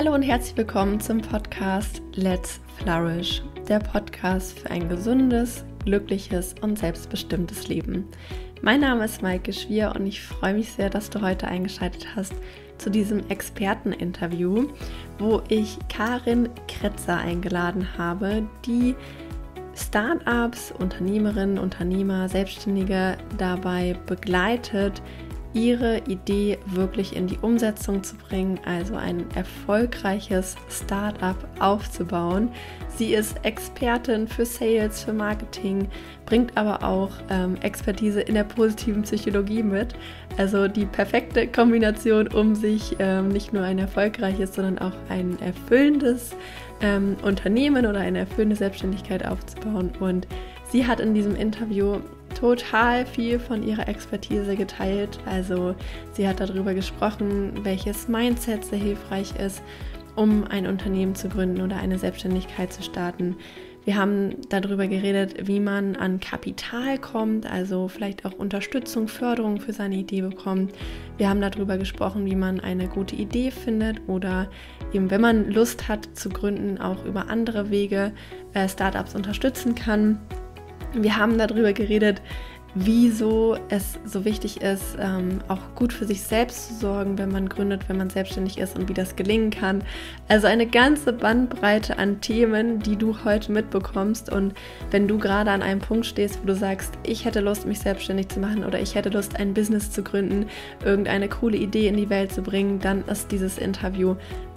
Hallo und herzlich willkommen zum Podcast Let's Flourish, der Podcast für ein gesundes, glückliches und selbstbestimmtes Leben. Mein Name ist Maike Schwier und ich freue mich sehr, dass du heute eingeschaltet hast zu diesem Experteninterview, wo ich Karin Kretzer eingeladen habe, die Startups, Unternehmerinnen, Unternehmer, Selbstständige dabei begleitet, ihre Idee wirklich in die Umsetzung zu bringen, also ein erfolgreiches Startup aufzubauen. Sie ist Expertin für Sales, für Marketing, bringt aber auch ähm, Expertise in der positiven Psychologie mit. Also die perfekte Kombination, um sich ähm, nicht nur ein erfolgreiches, sondern auch ein erfüllendes ähm, Unternehmen oder eine erfüllende Selbstständigkeit aufzubauen. Und sie hat in diesem Interview total viel von ihrer Expertise geteilt. Also sie hat darüber gesprochen, welches Mindset sehr hilfreich ist, um ein Unternehmen zu gründen oder eine Selbstständigkeit zu starten. Wir haben darüber geredet, wie man an Kapital kommt, also vielleicht auch Unterstützung, Förderung für seine Idee bekommt. Wir haben darüber gesprochen, wie man eine gute Idee findet oder eben, wenn man Lust hat zu gründen, auch über andere Wege äh, Startups unterstützen kann. Wir haben darüber geredet, wieso es so wichtig ist, ähm, auch gut für sich selbst zu sorgen, wenn man gründet, wenn man selbstständig ist und wie das gelingen kann. Also eine ganze Bandbreite an Themen, die du heute mitbekommst. Und wenn du gerade an einem Punkt stehst, wo du sagst, ich hätte Lust, mich selbstständig zu machen oder ich hätte Lust, ein Business zu gründen, irgendeine coole Idee in die Welt zu bringen, dann ist dieses Interview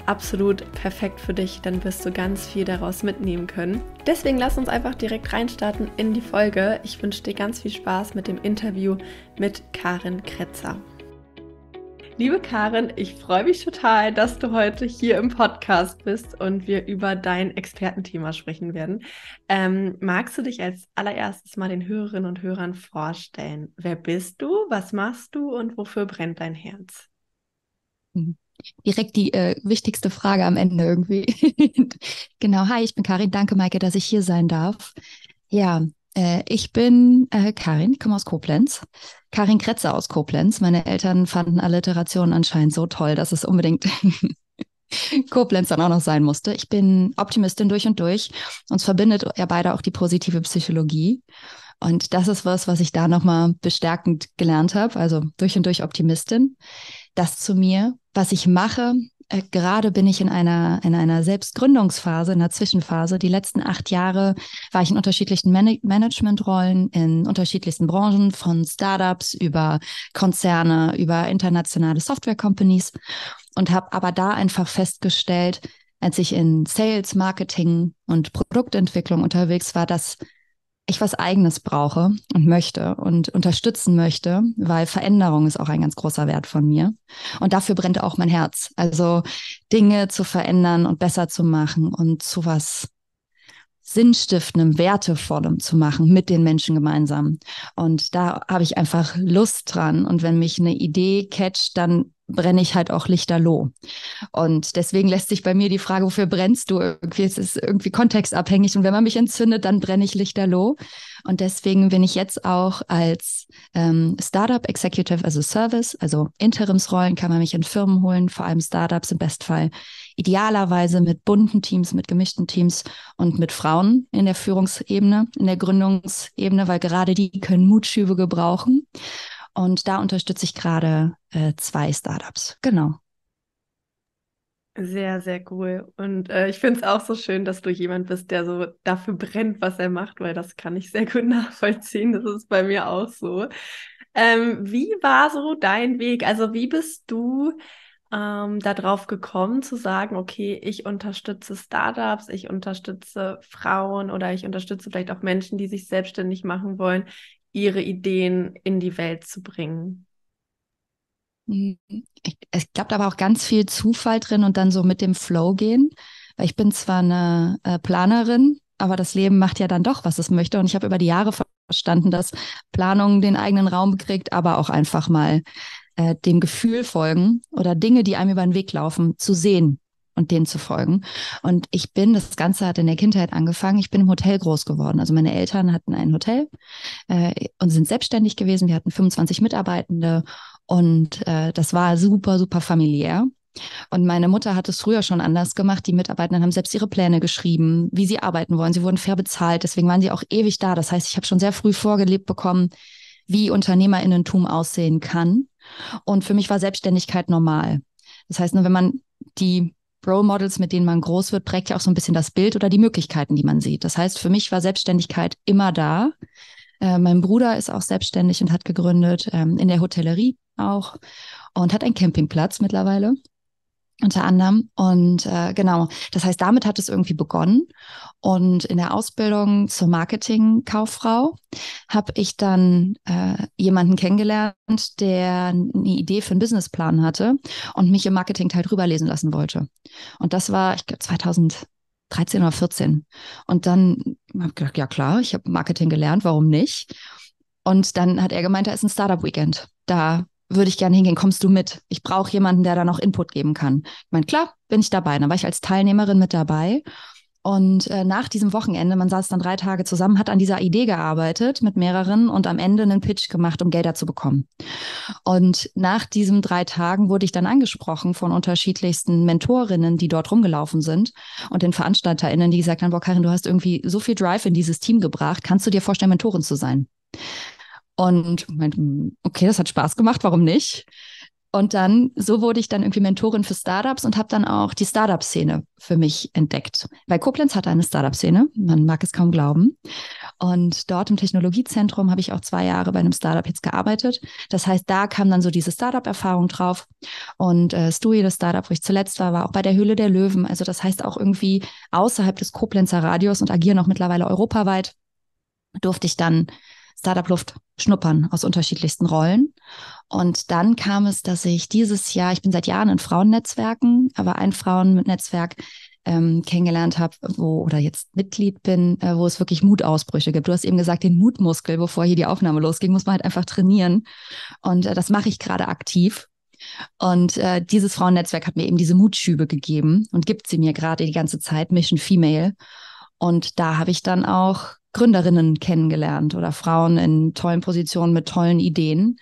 absolut perfekt für dich, dann wirst du ganz viel daraus mitnehmen können. Deswegen lass uns einfach direkt reinstarten in die Folge. Ich wünsche dir ganz viel Spaß mit dem Interview mit Karin Kretzer. Liebe Karin, ich freue mich total, dass du heute hier im Podcast bist und wir über dein Expertenthema sprechen werden. Ähm, magst du dich als allererstes mal den Hörerinnen und Hörern vorstellen? Wer bist du? Was machst du und wofür brennt dein Herz? Mhm direkt die äh, wichtigste Frage am Ende irgendwie. genau, hi, ich bin Karin. Danke, Maike, dass ich hier sein darf. Ja, äh, ich bin äh, Karin, ich komme aus Koblenz. Karin Kretze aus Koblenz. Meine Eltern fanden Alliterationen anscheinend so toll, dass es unbedingt Koblenz dann auch noch sein musste. Ich bin Optimistin durch und durch. Uns verbindet ja beide auch die positive Psychologie. Und das ist was, was ich da nochmal bestärkend gelernt habe. Also durch und durch Optimistin. Das zu mir was ich mache. Äh, gerade bin ich in einer, in einer Selbstgründungsphase, in einer Zwischenphase. Die letzten acht Jahre war ich in unterschiedlichen Man Managementrollen, in unterschiedlichsten Branchen, von Startups über Konzerne, über internationale Software-Companies und habe aber da einfach festgestellt, als ich in Sales, Marketing und Produktentwicklung unterwegs war, dass ich was eigenes brauche und möchte und unterstützen möchte, weil Veränderung ist auch ein ganz großer Wert von mir. Und dafür brennt auch mein Herz. Also Dinge zu verändern und besser zu machen und zu was sinnstiftendem, wertevollem zu machen mit den Menschen gemeinsam. Und da habe ich einfach Lust dran. Und wenn mich eine Idee catcht, dann brenne ich halt auch lichterloh. Und deswegen lässt sich bei mir die Frage, wofür brennst du irgendwie? Es ist irgendwie kontextabhängig. Und wenn man mich entzündet, dann brenne ich lichterloh. Und deswegen bin ich jetzt auch als ähm, Startup Executive, also Service, also Interimsrollen kann man mich in Firmen holen, vor allem Startups im Bestfall. Idealerweise mit bunten Teams, mit gemischten Teams und mit Frauen in der Führungsebene, in der Gründungsebene, weil gerade die können Mutschübe gebrauchen. Und da unterstütze ich gerade äh, zwei Startups. Genau. Sehr, sehr cool. Und äh, ich finde es auch so schön, dass du jemand bist, der so dafür brennt, was er macht, weil das kann ich sehr gut nachvollziehen. Das ist bei mir auch so. Ähm, wie war so dein Weg? Also wie bist du ähm, darauf gekommen zu sagen, okay, ich unterstütze Startups, ich unterstütze Frauen oder ich unterstütze vielleicht auch Menschen, die sich selbstständig machen wollen ihre Ideen in die Welt zu bringen. Mhm. Es klappt aber auch ganz viel Zufall drin und dann so mit dem Flow gehen. Weil ich bin zwar eine äh, Planerin, aber das Leben macht ja dann doch, was es möchte. Und ich habe über die Jahre verstanden, dass Planung den eigenen Raum kriegt, aber auch einfach mal äh, dem Gefühl folgen oder Dinge, die einem über den Weg laufen, zu sehen und denen zu folgen. Und ich bin, das Ganze hat in der Kindheit angefangen, ich bin im Hotel groß geworden. Also meine Eltern hatten ein Hotel äh, und sind selbstständig gewesen. Wir hatten 25 Mitarbeitende und äh, das war super, super familiär. Und meine Mutter hat es früher schon anders gemacht. Die Mitarbeitenden haben selbst ihre Pläne geschrieben, wie sie arbeiten wollen. Sie wurden fair bezahlt, deswegen waren sie auch ewig da. Das heißt, ich habe schon sehr früh vorgelebt bekommen, wie Unternehmerinnentum aussehen kann. Und für mich war Selbstständigkeit normal. Das heißt, nur wenn man die Role Models, mit denen man groß wird, prägt ja auch so ein bisschen das Bild oder die Möglichkeiten, die man sieht. Das heißt, für mich war Selbstständigkeit immer da. Äh, mein Bruder ist auch selbstständig und hat gegründet ähm, in der Hotellerie auch und hat einen Campingplatz mittlerweile unter anderem. Und äh, genau, das heißt, damit hat es irgendwie begonnen. Und in der Ausbildung zur Marketing-Kauffrau habe ich dann äh, jemanden kennengelernt, der eine Idee für einen Businessplan hatte und mich im Marketing-Teil drüber lesen lassen wollte. Und das war, ich glaube, 2000. 13 oder 14. Und dann habe ich gedacht, ja klar, ich habe Marketing gelernt, warum nicht? Und dann hat er gemeint, da ist ein Startup-Weekend. Da würde ich gerne hingehen, kommst du mit? Ich brauche jemanden, der da noch Input geben kann. Ich meine, klar, bin ich dabei. Dann war ich als Teilnehmerin mit dabei. Und äh, nach diesem Wochenende, man saß dann drei Tage zusammen, hat an dieser Idee gearbeitet mit mehreren und am Ende einen Pitch gemacht, um Gelder zu bekommen. Und nach diesen drei Tagen wurde ich dann angesprochen von unterschiedlichsten Mentorinnen, die dort rumgelaufen sind und den VeranstalterInnen, die gesagt haben, boah, Karin, du hast irgendwie so viel Drive in dieses Team gebracht. Kannst du dir vorstellen, Mentorin zu sein? Und meinte, hm, okay, das hat Spaß gemacht, warum nicht? Und dann, so wurde ich dann irgendwie Mentorin für Startups und habe dann auch die Startup-Szene für mich entdeckt. Weil Koblenz hat eine Startup-Szene, man mag es kaum glauben. Und dort im Technologiezentrum habe ich auch zwei Jahre bei einem Startup jetzt gearbeitet. Das heißt, da kam dann so diese Startup-Erfahrung drauf. Und äh, Stui, das Startup, wo ich zuletzt war, war auch bei der Höhle der Löwen. Also das heißt auch irgendwie außerhalb des Koblenzer Radios und agieren auch mittlerweile europaweit durfte ich dann Startup Luft schnuppern aus unterschiedlichsten Rollen. Und dann kam es, dass ich dieses Jahr, ich bin seit Jahren in Frauennetzwerken, aber ein Frauennetzwerk ähm, kennengelernt habe, wo oder jetzt Mitglied bin, äh, wo es wirklich Mutausbrüche gibt. Du hast eben gesagt, den Mutmuskel, bevor hier die Aufnahme losging, muss man halt einfach trainieren. Und äh, das mache ich gerade aktiv. Und äh, dieses Frauennetzwerk hat mir eben diese Mutschübe gegeben und gibt sie mir gerade die ganze Zeit, Mission Female. Und da habe ich dann auch Gründerinnen kennengelernt oder Frauen in tollen Positionen mit tollen Ideen.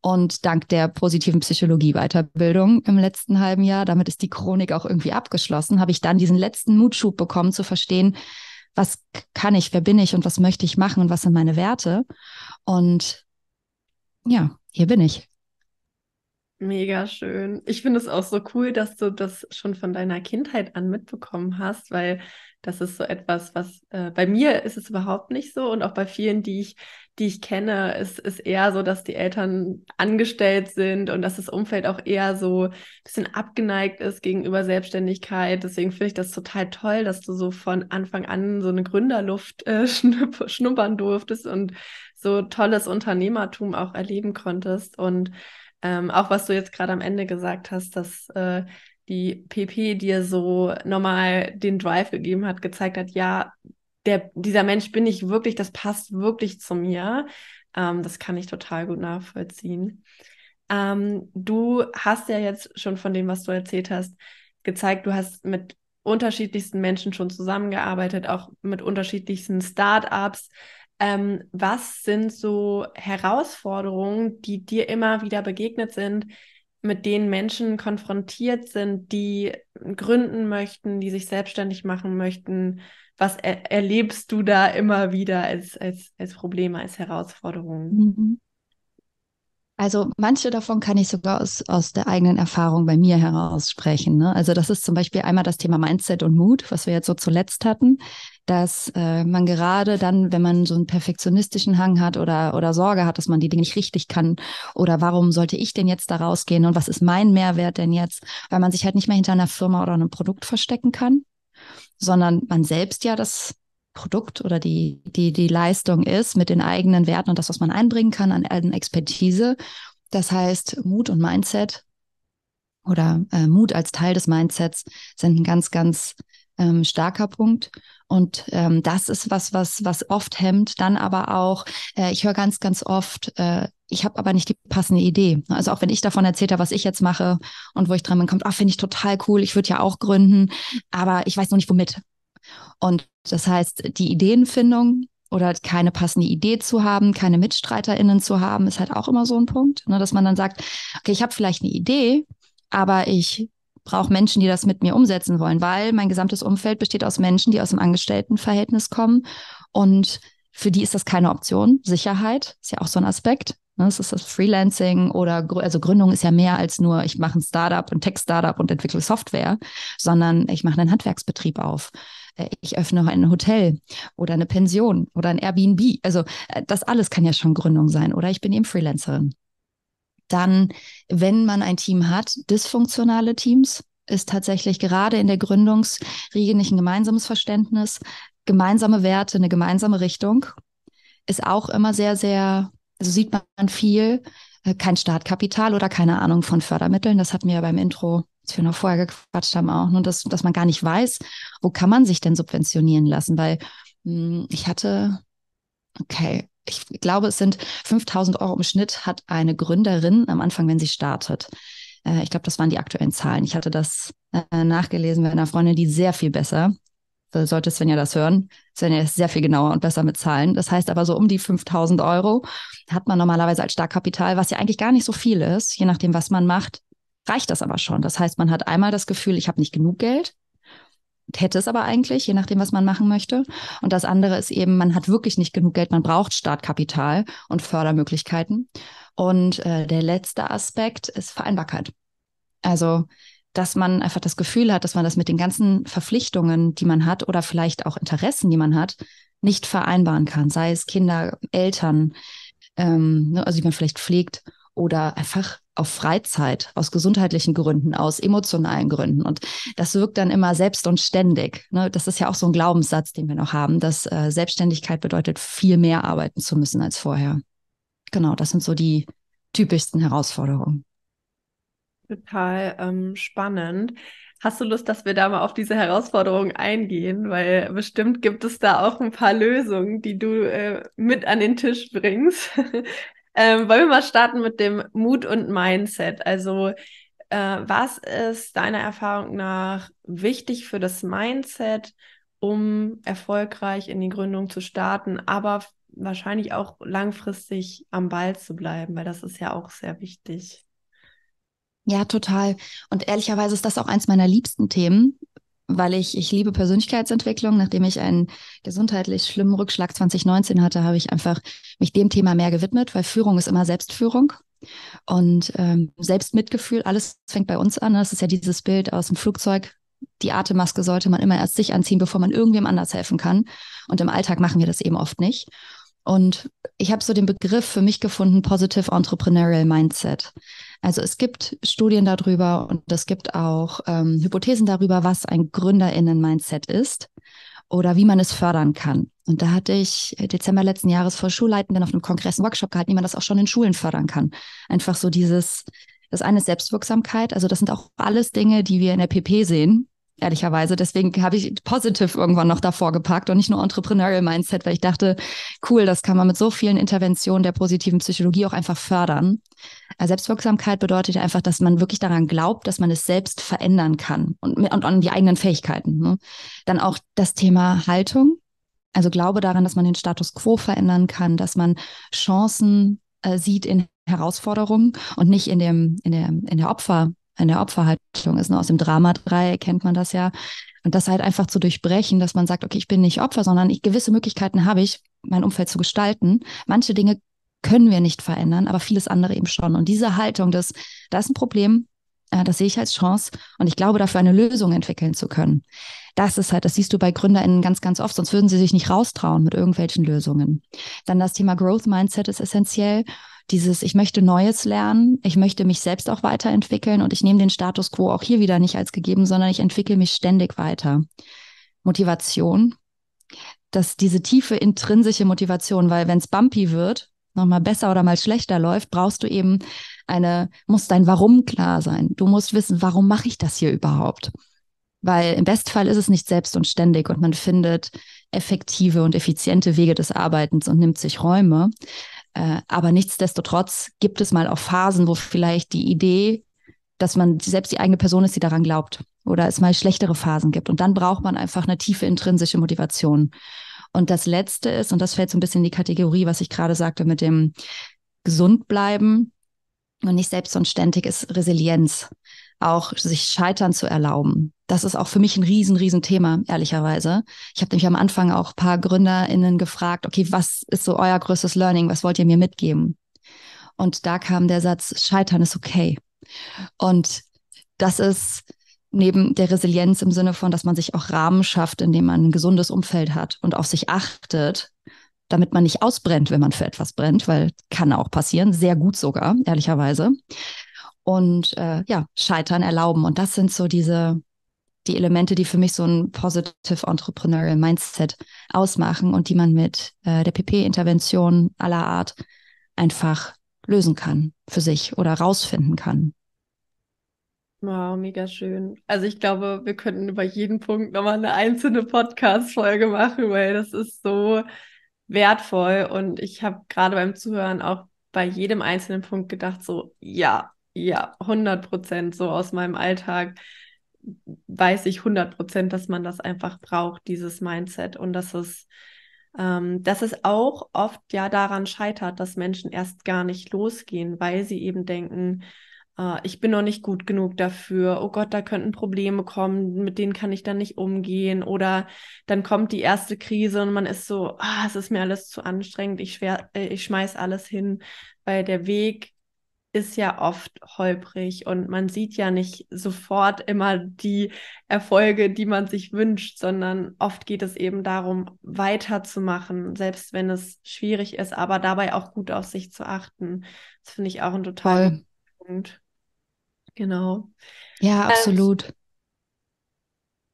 Und dank der positiven Psychologie-Weiterbildung im letzten halben Jahr, damit ist die Chronik auch irgendwie abgeschlossen, habe ich dann diesen letzten Mutschub bekommen zu verstehen, was kann ich, wer bin ich und was möchte ich machen und was sind meine Werte. Und ja, hier bin ich. Mega schön. Ich finde es auch so cool, dass du das schon von deiner Kindheit an mitbekommen hast, weil das ist so etwas, was äh, bei mir ist es überhaupt nicht so und auch bei vielen, die ich, die ich kenne, ist es eher so, dass die Eltern angestellt sind und dass das Umfeld auch eher so ein bisschen abgeneigt ist gegenüber Selbstständigkeit. Deswegen finde ich das total toll, dass du so von Anfang an so eine Gründerluft äh, schnuppern durftest und so tolles Unternehmertum auch erleben konntest und ähm, auch was du jetzt gerade am Ende gesagt hast, dass äh, die PP dir so nochmal den Drive gegeben hat, gezeigt hat, ja, der, dieser Mensch bin ich wirklich, das passt wirklich zu mir. Ähm, das kann ich total gut nachvollziehen. Ähm, du hast ja jetzt schon von dem, was du erzählt hast, gezeigt, du hast mit unterschiedlichsten Menschen schon zusammengearbeitet, auch mit unterschiedlichsten Startups. Ähm, was sind so Herausforderungen, die dir immer wieder begegnet sind, mit denen Menschen konfrontiert sind, die gründen möchten, die sich selbstständig machen möchten? Was er erlebst du da immer wieder als, als, als Probleme, als Herausforderungen? Mhm. Also manche davon kann ich sogar aus, aus der eigenen Erfahrung bei mir heraus sprechen. Ne? Also das ist zum Beispiel einmal das Thema Mindset und Mut, was wir jetzt so zuletzt hatten, dass äh, man gerade dann, wenn man so einen perfektionistischen Hang hat oder, oder Sorge hat, dass man die Dinge nicht richtig kann oder warum sollte ich denn jetzt da rausgehen und was ist mein Mehrwert denn jetzt, weil man sich halt nicht mehr hinter einer Firma oder einem Produkt verstecken kann, sondern man selbst ja das Produkt oder die, die, die Leistung ist mit den eigenen Werten und das, was man einbringen kann an, an Expertise. Das heißt, Mut und Mindset oder äh, Mut als Teil des Mindsets sind ein ganz, ganz ähm, starker Punkt. Und ähm, das ist was, was, was oft hemmt. Dann aber auch, äh, ich höre ganz, ganz oft, äh, ich habe aber nicht die passende Idee. Also auch wenn ich davon erzählt habe, was ich jetzt mache und wo ich dran bin, kommt, ah, finde ich total cool, ich würde ja auch gründen, aber ich weiß noch nicht womit. Und das heißt, die Ideenfindung oder keine passende Idee zu haben, keine MitstreiterInnen zu haben, ist halt auch immer so ein Punkt, ne, dass man dann sagt, okay, ich habe vielleicht eine Idee, aber ich brauche Menschen, die das mit mir umsetzen wollen, weil mein gesamtes Umfeld besteht aus Menschen, die aus dem Angestelltenverhältnis kommen und für die ist das keine Option. Sicherheit ist ja auch so ein Aspekt. Das ne, ist das Freelancing oder also Gründung ist ja mehr als nur, ich mache ein Startup, ein Tech-Startup und entwickle Software, sondern ich mache einen Handwerksbetrieb auf. Äh, ich öffne ein Hotel oder eine Pension oder ein Airbnb. Also äh, das alles kann ja schon Gründung sein. Oder ich bin eben Freelancerin. Dann, wenn man ein Team hat, dysfunktionale Teams, ist tatsächlich gerade in der Gründungsriege nicht ein gemeinsames Verständnis, gemeinsame Werte, eine gemeinsame Richtung, ist auch immer sehr, sehr, also sieht man viel, äh, kein Startkapital oder keine Ahnung von Fördermitteln. Das hatten wir ja beim Intro was wir noch vorher gequatscht haben, auch, nur dass, dass man gar nicht weiß, wo kann man sich denn subventionieren lassen, weil mh, hm, ich hatte, okay, ich glaube, es sind 5000 Euro im Schnitt hat eine Gründerin am Anfang, wenn sie startet. Äh, ich glaube, das waren die aktuellen Zahlen. Ich hatte das äh, nachgelesen bei einer Freundin, die sehr viel besser sollte Svenja das hören. Svenja ist sehr viel genauer und besser mit Zahlen. Das heißt aber so um die 5000 Euro hat man normalerweise als Starkkapital, was ja eigentlich gar nicht so viel ist, je nachdem, was man macht, reicht das aber schon. Das heißt, man hat einmal das Gefühl, ich habe nicht genug Geld, hätte es aber eigentlich, je nachdem, was man machen möchte. Und das andere ist eben, man hat wirklich nicht genug Geld, man braucht Startkapital und Fördermöglichkeiten. Und äh, der letzte Aspekt ist Vereinbarkeit. Also, dass man einfach das Gefühl hat, dass man das mit den ganzen Verpflichtungen, die man hat oder vielleicht auch Interessen, die man hat, nicht vereinbaren kann. Sei es Kinder, Eltern, ähm, ne, also die man vielleicht pflegt oder einfach auf Freizeit, aus gesundheitlichen Gründen, aus emotionalen Gründen. Und das wirkt dann immer selbst und ständig. Ne? Das ist ja auch so ein Glaubenssatz, den wir noch haben, dass äh, Selbstständigkeit bedeutet, viel mehr arbeiten zu müssen als vorher. Genau, das sind so die typischsten Herausforderungen. Total ähm, spannend. Hast du Lust, dass wir da mal auf diese Herausforderungen eingehen? Weil bestimmt gibt es da auch ein paar Lösungen, die du äh, mit an den Tisch bringst. Ähm, wollen wir mal starten mit dem Mut und Mindset? Also, äh, was ist deiner Erfahrung nach wichtig für das Mindset, um erfolgreich in die Gründung zu starten, aber wahrscheinlich auch langfristig am Ball zu bleiben, weil das ist ja auch sehr wichtig. Ja, total. Und ehrlicherweise ist das auch eins meiner liebsten Themen, weil ich, ich liebe Persönlichkeitsentwicklung. Nachdem ich einen gesundheitlich schlimmen Rückschlag 2019 hatte, habe ich einfach mich dem Thema mehr gewidmet, weil Führung ist immer Selbstführung. Und ähm, Selbstmitgefühl, alles fängt bei uns an. Ne? Das ist ja dieses Bild aus dem Flugzeug. Die Atemmaske sollte man immer erst sich anziehen, bevor man irgendwem anders helfen kann. Und im Alltag machen wir das eben oft nicht. Und ich habe so den Begriff für mich gefunden, Positive Entrepreneurial Mindset. Also es gibt Studien darüber und es gibt auch ähm, Hypothesen darüber, was ein Gründerinnen-Mindset ist oder wie man es fördern kann. Und da hatte ich äh, Dezember letzten Jahres vor Schulleitenden auf einem Kongress einen Workshop gehalten, wie man das auch schon in Schulen fördern kann. Einfach so dieses, das eine ist Selbstwirksamkeit, also das sind auch alles Dinge, die wir in der PP sehen, ehrlicherweise. Deswegen habe ich positive irgendwann noch davor gepackt und nicht nur Entrepreneurial Mindset, weil ich dachte, cool, das kann man mit so vielen Interventionen der positiven Psychologie auch einfach fördern. Äh, Selbstwirksamkeit bedeutet einfach, dass man wirklich daran glaubt, dass man es selbst verändern kann und, und an die eigenen Fähigkeiten. Ne? Dann auch das Thema Haltung. Also glaube daran, dass man den Status quo verändern kann, dass man Chancen äh, sieht in Herausforderungen und nicht in, dem, in, der, in der Opfer, in der Opferhaltung ist. Ne? Aus dem Drama 3 kennt man das ja. Und das halt einfach zu durchbrechen, dass man sagt, okay, ich bin nicht Opfer, sondern ich, gewisse Möglichkeiten habe ich, mein Umfeld zu gestalten. Manche Dinge können wir nicht verändern, aber vieles andere eben schon. Und diese Haltung, dass da ist ein Problem, äh, das sehe ich als Chance und ich glaube, dafür eine Lösung entwickeln zu können. Das ist halt, das siehst du bei GründerInnen ganz, ganz oft, sonst würden sie sich nicht raustrauen mit irgendwelchen Lösungen. Dann das Thema Growth Mindset ist essentiell. Dieses, ich möchte Neues lernen, ich möchte mich selbst auch weiterentwickeln und ich nehme den Status quo auch hier wieder nicht als gegeben, sondern ich entwickle mich ständig weiter. Motivation, dass diese tiefe intrinsische Motivation, weil wenn es bumpy wird, noch mal besser oder mal schlechter läuft, brauchst du eben eine, muss dein Warum klar sein. Du musst wissen, warum mache ich das hier überhaupt? Weil im Bestfall ist es nicht selbst und ständig und man findet effektive und effiziente Wege des Arbeitens und nimmt sich Räume. Äh, aber nichtsdestotrotz gibt es mal auch Phasen, wo vielleicht die Idee, dass man selbst die eigene Person ist, die daran glaubt oder es mal schlechtere Phasen gibt. Und dann braucht man einfach eine tiefe intrinsische Motivation. Und das Letzte ist, und das fällt so ein bisschen in die Kategorie, was ich gerade sagte mit dem gesund bleiben und nicht selbst und ständig, ist Resilienz. Auch sich scheitern zu erlauben. Das ist auch für mich ein riesen, riesen Thema, ehrlicherweise. Ich habe nämlich am Anfang auch ein paar GründerInnen gefragt, okay, was ist so euer größtes Learning? Was wollt ihr mir mitgeben? Und da kam der Satz, Scheitern ist okay. Und das ist neben der Resilienz im Sinne von, dass man sich auch Rahmen schafft, indem man ein gesundes Umfeld hat und auf sich achtet, damit man nicht ausbrennt, wenn man für etwas brennt, weil kann auch passieren, sehr gut sogar, ehrlicherweise. Und äh, ja, Scheitern erlauben. Und das sind so diese, die Elemente, die für mich so ein positive entrepreneurial Mindset ausmachen und die man mit äh, der PP-Intervention aller Art einfach lösen kann für sich oder rausfinden kann. Wow, ah, mega schön. Also ich glaube, wir könnten über jeden Punkt nochmal eine einzelne Podcast-Folge machen, weil das ist so wertvoll. Und ich habe gerade beim Zuhören auch bei jedem einzelnen Punkt gedacht, so, ja, ja, 100 Prozent so aus meinem Alltag weiß ich 100 Prozent, dass man das einfach braucht, dieses Mindset. Und dass es, ähm, dass es auch oft ja daran scheitert, dass Menschen erst gar nicht losgehen, weil sie eben denken, äh, ich bin noch nicht gut genug dafür, oh Gott, da könnten Probleme kommen, mit denen kann ich dann nicht umgehen oder dann kommt die erste Krise und man ist so, ah, es ist mir alles zu anstrengend, ich, schwer, äh, ich schmeiß alles hin, weil der Weg ist ja oft holprig und man sieht ja nicht sofort immer die Erfolge, die man sich wünscht, sondern oft geht es eben darum, weiterzumachen, selbst wenn es schwierig ist, aber dabei auch gut auf sich zu achten. Das finde ich auch ein totaler Punkt genau. Ja, ähm, absolut.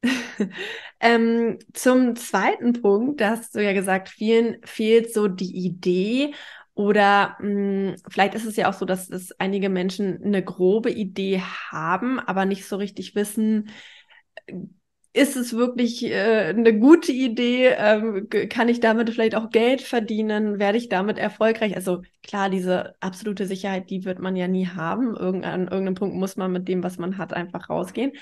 Ähm, ähm, zum zweiten Punkt, da hast du ja gesagt, vielen fehlt so die Idee oder mh, hm, vielleicht ist es ja auch so, dass es einige Menschen eine grobe Idee haben, aber nicht so richtig wissen, äh, ist es wirklich äh, eine gute Idee? Ähm, kann ich damit vielleicht auch Geld verdienen? Werde ich damit erfolgreich? Also klar, diese absolute Sicherheit, die wird man ja nie haben. Irgend, an irgendeinem Punkt muss man mit dem, was man hat, einfach rausgehen.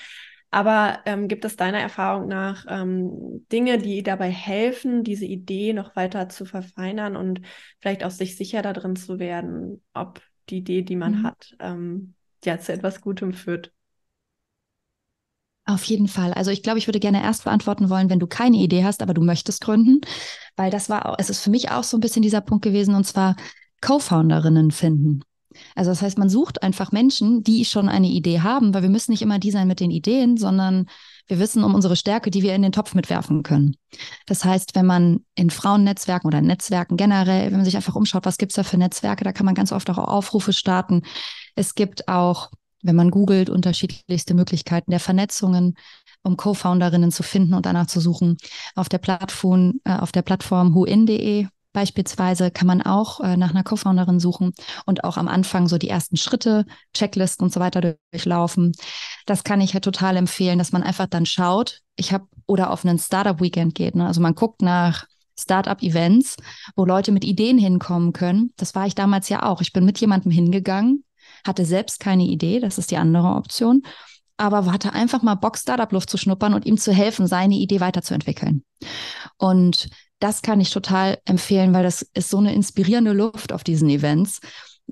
Aber ähm, gibt es deiner Erfahrung nach ähm, Dinge, die dabei helfen, diese Idee noch weiter zu verfeinern und vielleicht auch sich sicher darin zu werden, ob die Idee, die man mhm. hat, ähm, ja zu etwas Gutem führt? Auf jeden Fall. Also ich glaube, ich würde gerne erst beantworten wollen, wenn du keine Idee hast, aber du möchtest gründen, weil das war, es ist für mich auch so ein bisschen dieser Punkt gewesen, und zwar Co-Founderinnen finden. Also das heißt, man sucht einfach Menschen, die schon eine Idee haben, weil wir müssen nicht immer die sein mit den Ideen, sondern wir wissen um unsere Stärke, die wir in den Topf mitwerfen können. Das heißt, wenn man in Frauennetzwerken oder Netzwerken generell, wenn man sich einfach umschaut, was gibt es da für Netzwerke, da kann man ganz oft auch Aufrufe starten. Es gibt auch wenn man googelt, unterschiedlichste Möglichkeiten der Vernetzungen, um Co-Founderinnen zu finden und danach zu suchen. Auf der Plattform, äh, auf der Plattform huin.de beispielsweise kann man auch äh, nach einer Co-Founderin suchen und auch am Anfang so die ersten Schritte, Checklisten und so weiter durchlaufen. Das kann ich halt total empfehlen, dass man einfach dann schaut, ich habe oder auf einen Startup-Weekend geht. Ne? Also man guckt nach Startup-Events, wo Leute mit Ideen hinkommen können. Das war ich damals ja auch. Ich bin mit jemandem hingegangen, hatte selbst keine Idee, das ist die andere Option, aber hatte einfach mal Bock, Startup-Luft zu schnuppern und ihm zu helfen, seine Idee weiterzuentwickeln. Und das kann ich total empfehlen, weil das ist so eine inspirierende Luft auf diesen Events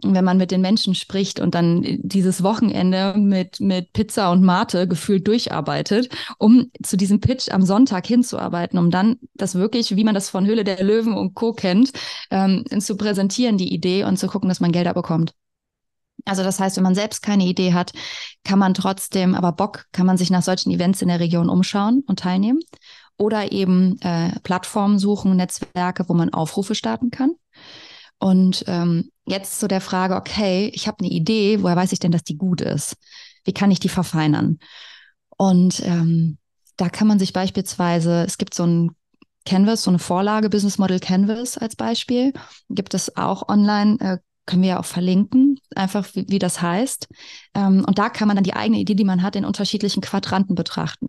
wenn man mit den Menschen spricht und dann dieses Wochenende mit, mit Pizza und Mate gefühlt durcharbeitet, um zu diesem Pitch am Sonntag hinzuarbeiten, um dann das wirklich, wie man das von Höhle der Löwen und Co. kennt, ähm, zu präsentieren, die Idee und zu gucken, dass man Gelder bekommt. Also das heißt, wenn man selbst keine Idee hat, kann man trotzdem, aber Bock, kann man sich nach solchen Events in der Region umschauen und teilnehmen. Oder eben äh, Plattformen suchen, Netzwerke, wo man Aufrufe starten kann. Und ähm, jetzt zu der Frage, okay, ich habe eine Idee, woher weiß ich denn, dass die gut ist? Wie kann ich die verfeinern? Und ähm, da kann man sich beispielsweise, es gibt so ein Canvas, so eine Vorlage, Business Model Canvas als Beispiel, gibt es auch online, äh, können wir ja auch verlinken, einfach wie, wie das heißt. Ähm, und da kann man dann die eigene Idee, die man hat, in unterschiedlichen Quadranten betrachten.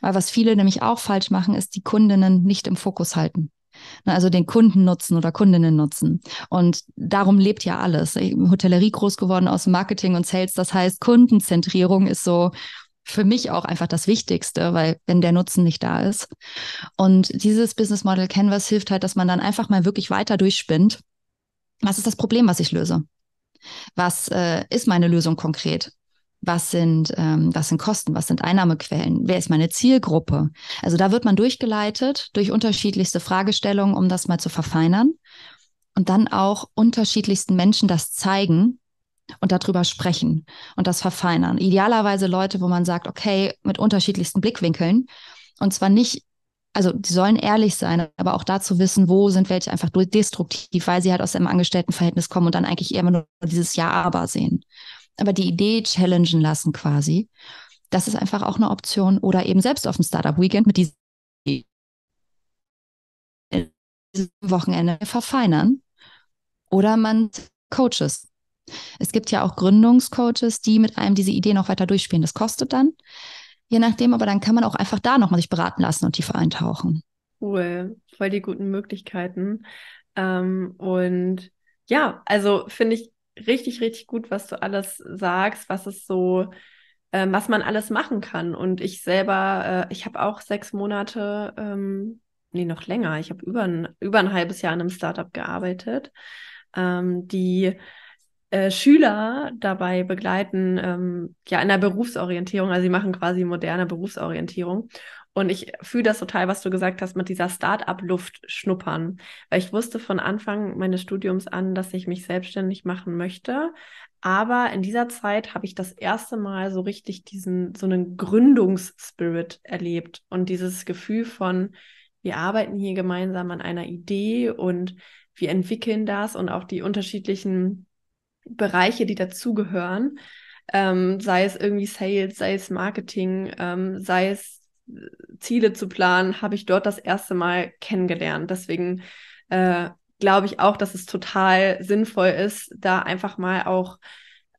Weil was viele nämlich auch falsch machen, ist die Kundinnen nicht im Fokus halten. Ne, also den Kunden nutzen oder Kundinnen nutzen. Und darum lebt ja alles. Hotellerie groß geworden aus Marketing und Sales. Das heißt, Kundenzentrierung ist so für mich auch einfach das Wichtigste, weil wenn der Nutzen nicht da ist. Und dieses Business Model Canvas hilft halt, dass man dann einfach mal wirklich weiter durchspinnt was ist das Problem, was ich löse? Was äh, ist meine Lösung konkret? Was sind, ähm, was sind Kosten? Was sind Einnahmequellen? Wer ist meine Zielgruppe? Also da wird man durchgeleitet durch unterschiedlichste Fragestellungen, um das mal zu verfeinern und dann auch unterschiedlichsten Menschen das zeigen und darüber sprechen und das verfeinern. Idealerweise Leute, wo man sagt, okay, mit unterschiedlichsten Blickwinkeln und zwar nicht also die sollen ehrlich sein, aber auch dazu wissen, wo sind welche einfach destruktiv, weil sie halt aus einem Angestelltenverhältnis kommen und dann eigentlich immer nur dieses Ja-Aber sehen. Aber die Idee challengen lassen quasi, das ist einfach auch eine Option. Oder eben selbst auf dem Startup-Weekend mit diesem Wochenende verfeinern. Oder man Coaches. Es gibt ja auch Gründungscoaches, die mit einem diese Idee noch weiter durchspielen. Das kostet dann je nachdem, aber dann kann man auch einfach da nochmal sich beraten lassen und tiefer eintauchen. Cool, voll die guten Möglichkeiten. Ähm, und ja, also finde ich richtig, richtig gut, was du alles sagst, was es so, äh, was man alles machen kann. Und ich selber, äh, ich habe auch sechs Monate, ähm, nee, noch länger, ich habe über ein, über ein halbes Jahr in einem Startup gearbeitet, ähm, die äh, Schüler dabei begleiten, ähm, ja, in der Berufsorientierung. Also sie machen quasi moderne Berufsorientierung. Und ich fühle das total, was du gesagt hast, mit dieser Start-up-Luft schnuppern. Weil ich wusste von Anfang meines Studiums an, dass ich mich selbstständig machen möchte. Aber in dieser Zeit habe ich das erste Mal so richtig diesen, so einen Gründungsspirit erlebt und dieses Gefühl von, wir arbeiten hier gemeinsam an einer Idee und wir entwickeln das und auch die unterschiedlichen Bereiche, die dazugehören, ähm, sei es irgendwie Sales, sei es Marketing, ähm, sei es äh, Ziele zu planen, habe ich dort das erste Mal kennengelernt. Deswegen äh, glaube ich auch, dass es total sinnvoll ist, da einfach mal auch,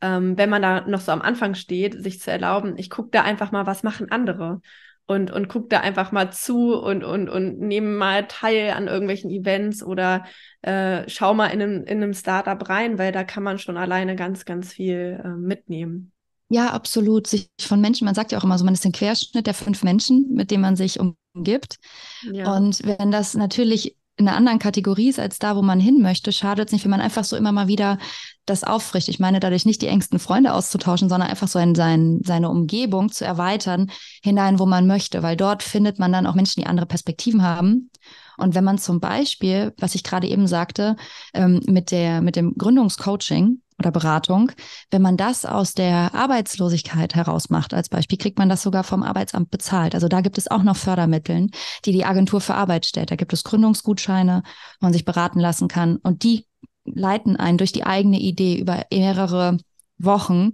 ähm, wenn man da noch so am Anfang steht, sich zu erlauben, ich gucke da einfach mal, was machen andere und, und guckt da einfach mal zu und, und, und nehmen mal teil an irgendwelchen Events oder äh, schau mal in einem, in einem Startup rein, weil da kann man schon alleine ganz, ganz viel äh, mitnehmen. Ja, absolut. Sich von Menschen, man sagt ja auch immer so, man ist ein Querschnitt der fünf Menschen, mit denen man sich umgibt. Ja. Und wenn das natürlich in einer anderen Kategorie ist als da, wo man hin möchte, schadet es nicht, wenn man einfach so immer mal wieder das aufricht. Ich meine, dadurch nicht die engsten Freunde auszutauschen, sondern einfach so in sein, seine Umgebung zu erweitern hinein, wo man möchte, weil dort findet man dann auch Menschen, die andere Perspektiven haben. Und wenn man zum Beispiel, was ich gerade eben sagte, ähm, mit, der, mit dem Gründungscoaching, oder Beratung. Wenn man das aus der Arbeitslosigkeit heraus macht, als Beispiel, kriegt man das sogar vom Arbeitsamt bezahlt. Also da gibt es auch noch Fördermittel, die die Agentur für Arbeit stellt. Da gibt es Gründungsgutscheine, wo man sich beraten lassen kann. Und die leiten einen durch die eigene Idee über mehrere Wochen.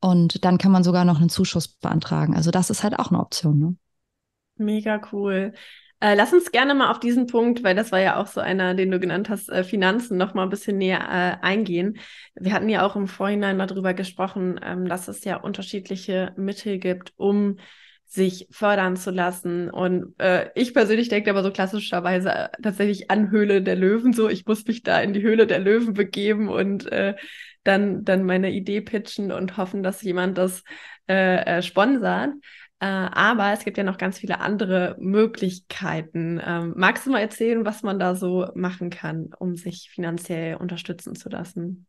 Und dann kann man sogar noch einen Zuschuss beantragen. Also das ist halt auch eine Option. Ne? Mega cool. Äh, lass uns gerne mal auf diesen Punkt, weil das war ja auch so einer, den du genannt hast, äh, Finanzen, noch mal ein bisschen näher äh, eingehen. Wir hatten ja auch im Vorhinein mal drüber gesprochen, ähm, dass es ja unterschiedliche Mittel gibt, um sich fördern zu lassen. Und äh, ich persönlich denke aber so klassischerweise äh, tatsächlich an Höhle der Löwen. So, ich muss mich da in die Höhle der Löwen begeben und äh, dann, dann meine Idee pitchen und hoffen, dass jemand das äh, äh, sponsert. Äh, aber es gibt ja noch ganz viele andere Möglichkeiten. Ähm, magst du mal erzählen, was man da so machen kann, um sich finanziell unterstützen zu lassen?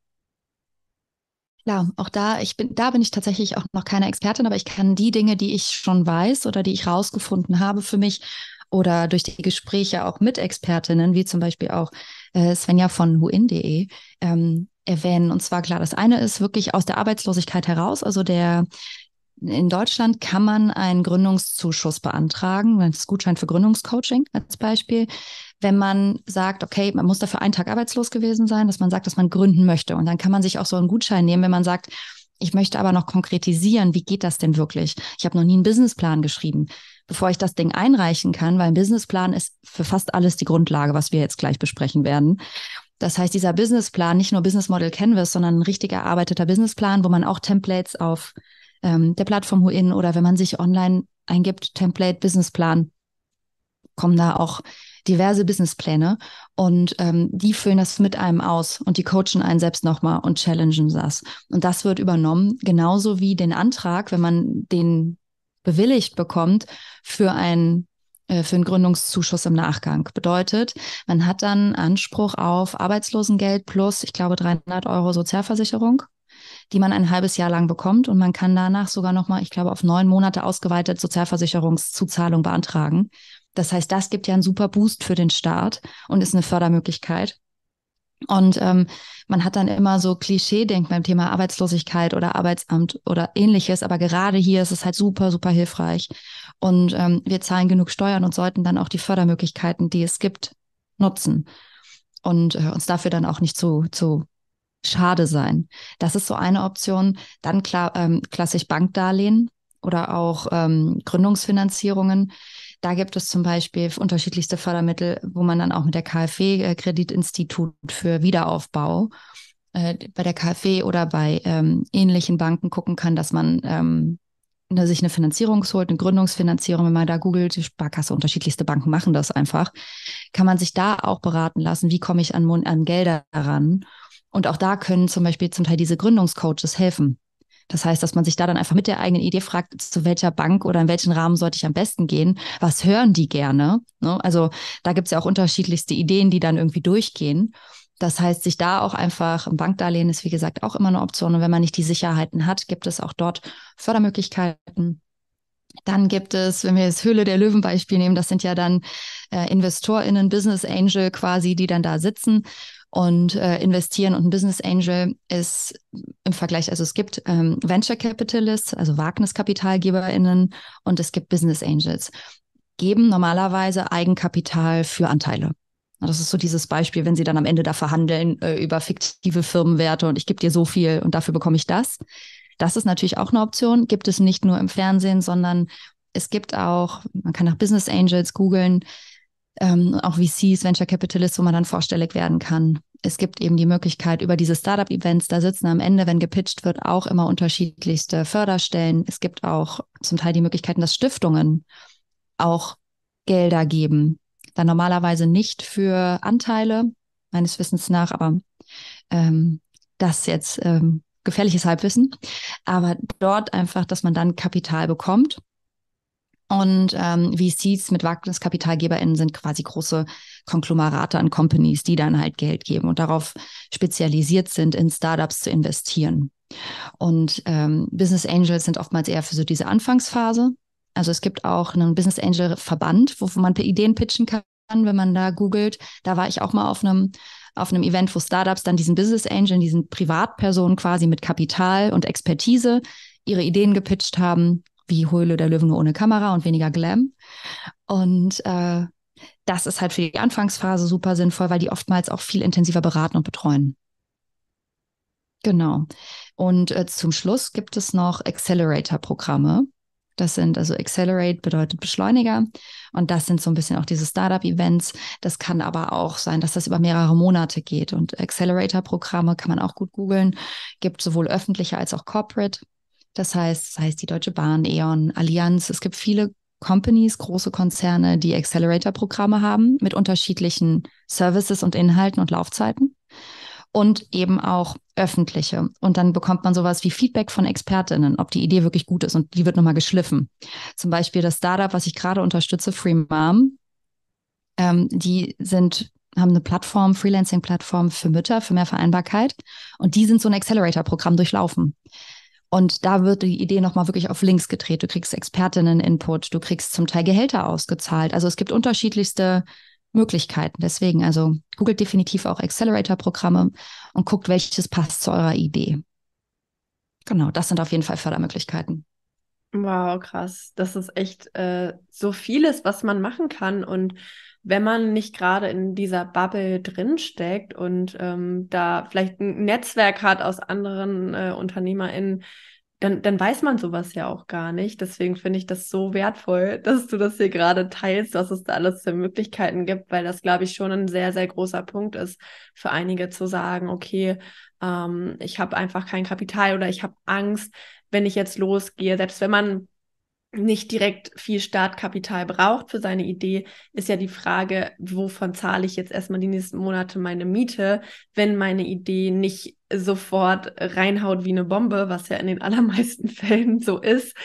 Klar, auch da, ich bin, da bin ich tatsächlich auch noch keine Expertin, aber ich kann die Dinge, die ich schon weiß oder die ich rausgefunden habe für mich oder durch die Gespräche auch mit Expertinnen, wie zum Beispiel auch äh, Svenja von huin.de, ähm, erwähnen. Und zwar klar, das eine ist wirklich aus der Arbeitslosigkeit heraus, also der in Deutschland kann man einen Gründungszuschuss beantragen, das Gutschein für Gründungscoaching als Beispiel, wenn man sagt, okay, man muss dafür einen Tag arbeitslos gewesen sein, dass man sagt, dass man gründen möchte. Und dann kann man sich auch so einen Gutschein nehmen, wenn man sagt, ich möchte aber noch konkretisieren, wie geht das denn wirklich? Ich habe noch nie einen Businessplan geschrieben, bevor ich das Ding einreichen kann, weil ein Businessplan ist für fast alles die Grundlage, was wir jetzt gleich besprechen werden. Das heißt, dieser Businessplan, nicht nur Business Model Canvas, sondern ein richtig erarbeiteter Businessplan, wo man auch Templates auf ähm, der Plattform Huin oder wenn man sich online eingibt, Template, Businessplan, kommen da auch diverse Businesspläne und ähm, die füllen das mit einem aus und die coachen einen selbst nochmal und challengen das. Und das wird übernommen, genauso wie den Antrag, wenn man den bewilligt bekommt für ein äh, für einen Gründungszuschuss im Nachgang. Bedeutet, man hat dann Anspruch auf Arbeitslosengeld plus, ich glaube, 300 Euro Sozialversicherung die man ein halbes Jahr lang bekommt und man kann danach sogar nochmal, ich glaube, auf neun Monate ausgeweitet Sozialversicherungszuzahlung beantragen. Das heißt, das gibt ja einen super Boost für den Staat und ist eine Fördermöglichkeit. Und ähm, man hat dann immer so Klischee-Denken beim Thema Arbeitslosigkeit oder Arbeitsamt oder ähnliches, aber gerade hier ist es halt super, super hilfreich. Und ähm, wir zahlen genug Steuern und sollten dann auch die Fördermöglichkeiten, die es gibt, nutzen und äh, uns dafür dann auch nicht zu, zu schade sein. Das ist so eine Option. Dann klar, ähm, klassisch Bankdarlehen oder auch ähm, Gründungsfinanzierungen. Da gibt es zum Beispiel unterschiedlichste Fördermittel, wo man dann auch mit der KfW äh, Kreditinstitut für Wiederaufbau äh, bei der KfW oder bei ähm, ähnlichen Banken gucken kann, dass man ähm, ne, sich eine Finanzierung holt, eine Gründungsfinanzierung, wenn man da googelt, die Sparkasse, unterschiedlichste Banken machen das einfach, kann man sich da auch beraten lassen, wie komme ich an, an Gelder ran und auch da können zum Beispiel zum Teil diese Gründungscoaches helfen. Das heißt, dass man sich da dann einfach mit der eigenen Idee fragt, zu welcher Bank oder in welchen Rahmen sollte ich am besten gehen? Was hören die gerne? Ne? Also da gibt es ja auch unterschiedlichste Ideen, die dann irgendwie durchgehen. Das heißt, sich da auch einfach, ein Bankdarlehen ist wie gesagt auch immer eine Option. Und wenn man nicht die Sicherheiten hat, gibt es auch dort Fördermöglichkeiten. Dann gibt es, wenn wir das Höhle der Löwen Beispiel nehmen, das sind ja dann äh, InvestorInnen, Business Angel quasi, die dann da sitzen und äh, investieren und ein Business Angel ist im Vergleich, also es gibt ähm, Venture Capitalists, also Wagniskapitalgeberinnen und es gibt Business Angels. Geben normalerweise Eigenkapital für Anteile. Das ist so dieses Beispiel, wenn sie dann am Ende da verhandeln äh, über fiktive Firmenwerte und ich gebe dir so viel und dafür bekomme ich das. Das ist natürlich auch eine Option, gibt es nicht nur im Fernsehen, sondern es gibt auch, man kann nach Business Angels googeln, ähm, auch VCs, Venture Capitalists, wo man dann vorstellig werden kann. Es gibt eben die Möglichkeit über diese Startup-Events, da sitzen am Ende, wenn gepitcht wird, auch immer unterschiedlichste Förderstellen. Es gibt auch zum Teil die Möglichkeiten, dass Stiftungen auch Gelder geben. Dann normalerweise nicht für Anteile, meines Wissens nach, aber ähm, das jetzt ähm, gefährliches Halbwissen. Aber dort einfach, dass man dann Kapital bekommt und ähm, VCs mit WagniskapitalgeberInnen sind quasi große Konglomerate an Companies, die dann halt Geld geben und darauf spezialisiert sind, in Startups zu investieren. Und ähm, Business Angels sind oftmals eher für so diese Anfangsphase. Also es gibt auch einen Business Angel Verband, wo man Ideen pitchen kann, wenn man da googelt. Da war ich auch mal auf einem auf einem Event, wo Startups dann diesen Business Angel, diesen Privatpersonen quasi mit Kapital und Expertise ihre Ideen gepitcht haben wie Höhle der Löwen nur ohne Kamera und weniger Glam. Und äh, das ist halt für die Anfangsphase super sinnvoll, weil die oftmals auch viel intensiver beraten und betreuen. Genau. Und äh, zum Schluss gibt es noch Accelerator-Programme. Das sind also Accelerate bedeutet Beschleuniger. Und das sind so ein bisschen auch diese Startup-Events. Das kann aber auch sein, dass das über mehrere Monate geht. Und Accelerator-Programme kann man auch gut googeln. Gibt sowohl öffentliche als auch Corporate. Das heißt, das heißt die Deutsche Bahn, E.ON, Allianz. Es gibt viele Companies, große Konzerne, die Accelerator-Programme haben mit unterschiedlichen Services und Inhalten und Laufzeiten und eben auch öffentliche. Und dann bekommt man sowas wie Feedback von Expertinnen, ob die Idee wirklich gut ist und die wird nochmal geschliffen. Zum Beispiel das Startup, was ich gerade unterstütze, Free Mom, ähm, die sind haben eine Plattform, Freelancing-Plattform für Mütter, für mehr Vereinbarkeit. Und die sind so ein Accelerator-Programm durchlaufen. Und da wird die Idee nochmal wirklich auf links gedreht. Du kriegst Expertinnen-Input, du kriegst zum Teil Gehälter ausgezahlt. Also es gibt unterschiedlichste Möglichkeiten. Deswegen, also googelt definitiv auch Accelerator-Programme und guckt, welches passt zu eurer Idee. Genau, das sind auf jeden Fall Fördermöglichkeiten. Wow, krass. Das ist echt äh, so vieles, was man machen kann. Und wenn man nicht gerade in dieser Bubble drinsteckt und ähm, da vielleicht ein Netzwerk hat aus anderen äh, UnternehmerInnen, dann, dann weiß man sowas ja auch gar nicht. Deswegen finde ich das so wertvoll, dass du das hier gerade teilst, was es da alles für Möglichkeiten gibt, weil das, glaube ich, schon ein sehr, sehr großer Punkt ist für einige zu sagen, okay, ähm, ich habe einfach kein Kapital oder ich habe Angst, wenn ich jetzt losgehe, selbst wenn man nicht direkt viel Startkapital braucht für seine Idee, ist ja die Frage, wovon zahle ich jetzt erstmal die nächsten Monate meine Miete, wenn meine Idee nicht sofort reinhaut wie eine Bombe, was ja in den allermeisten Fällen so ist.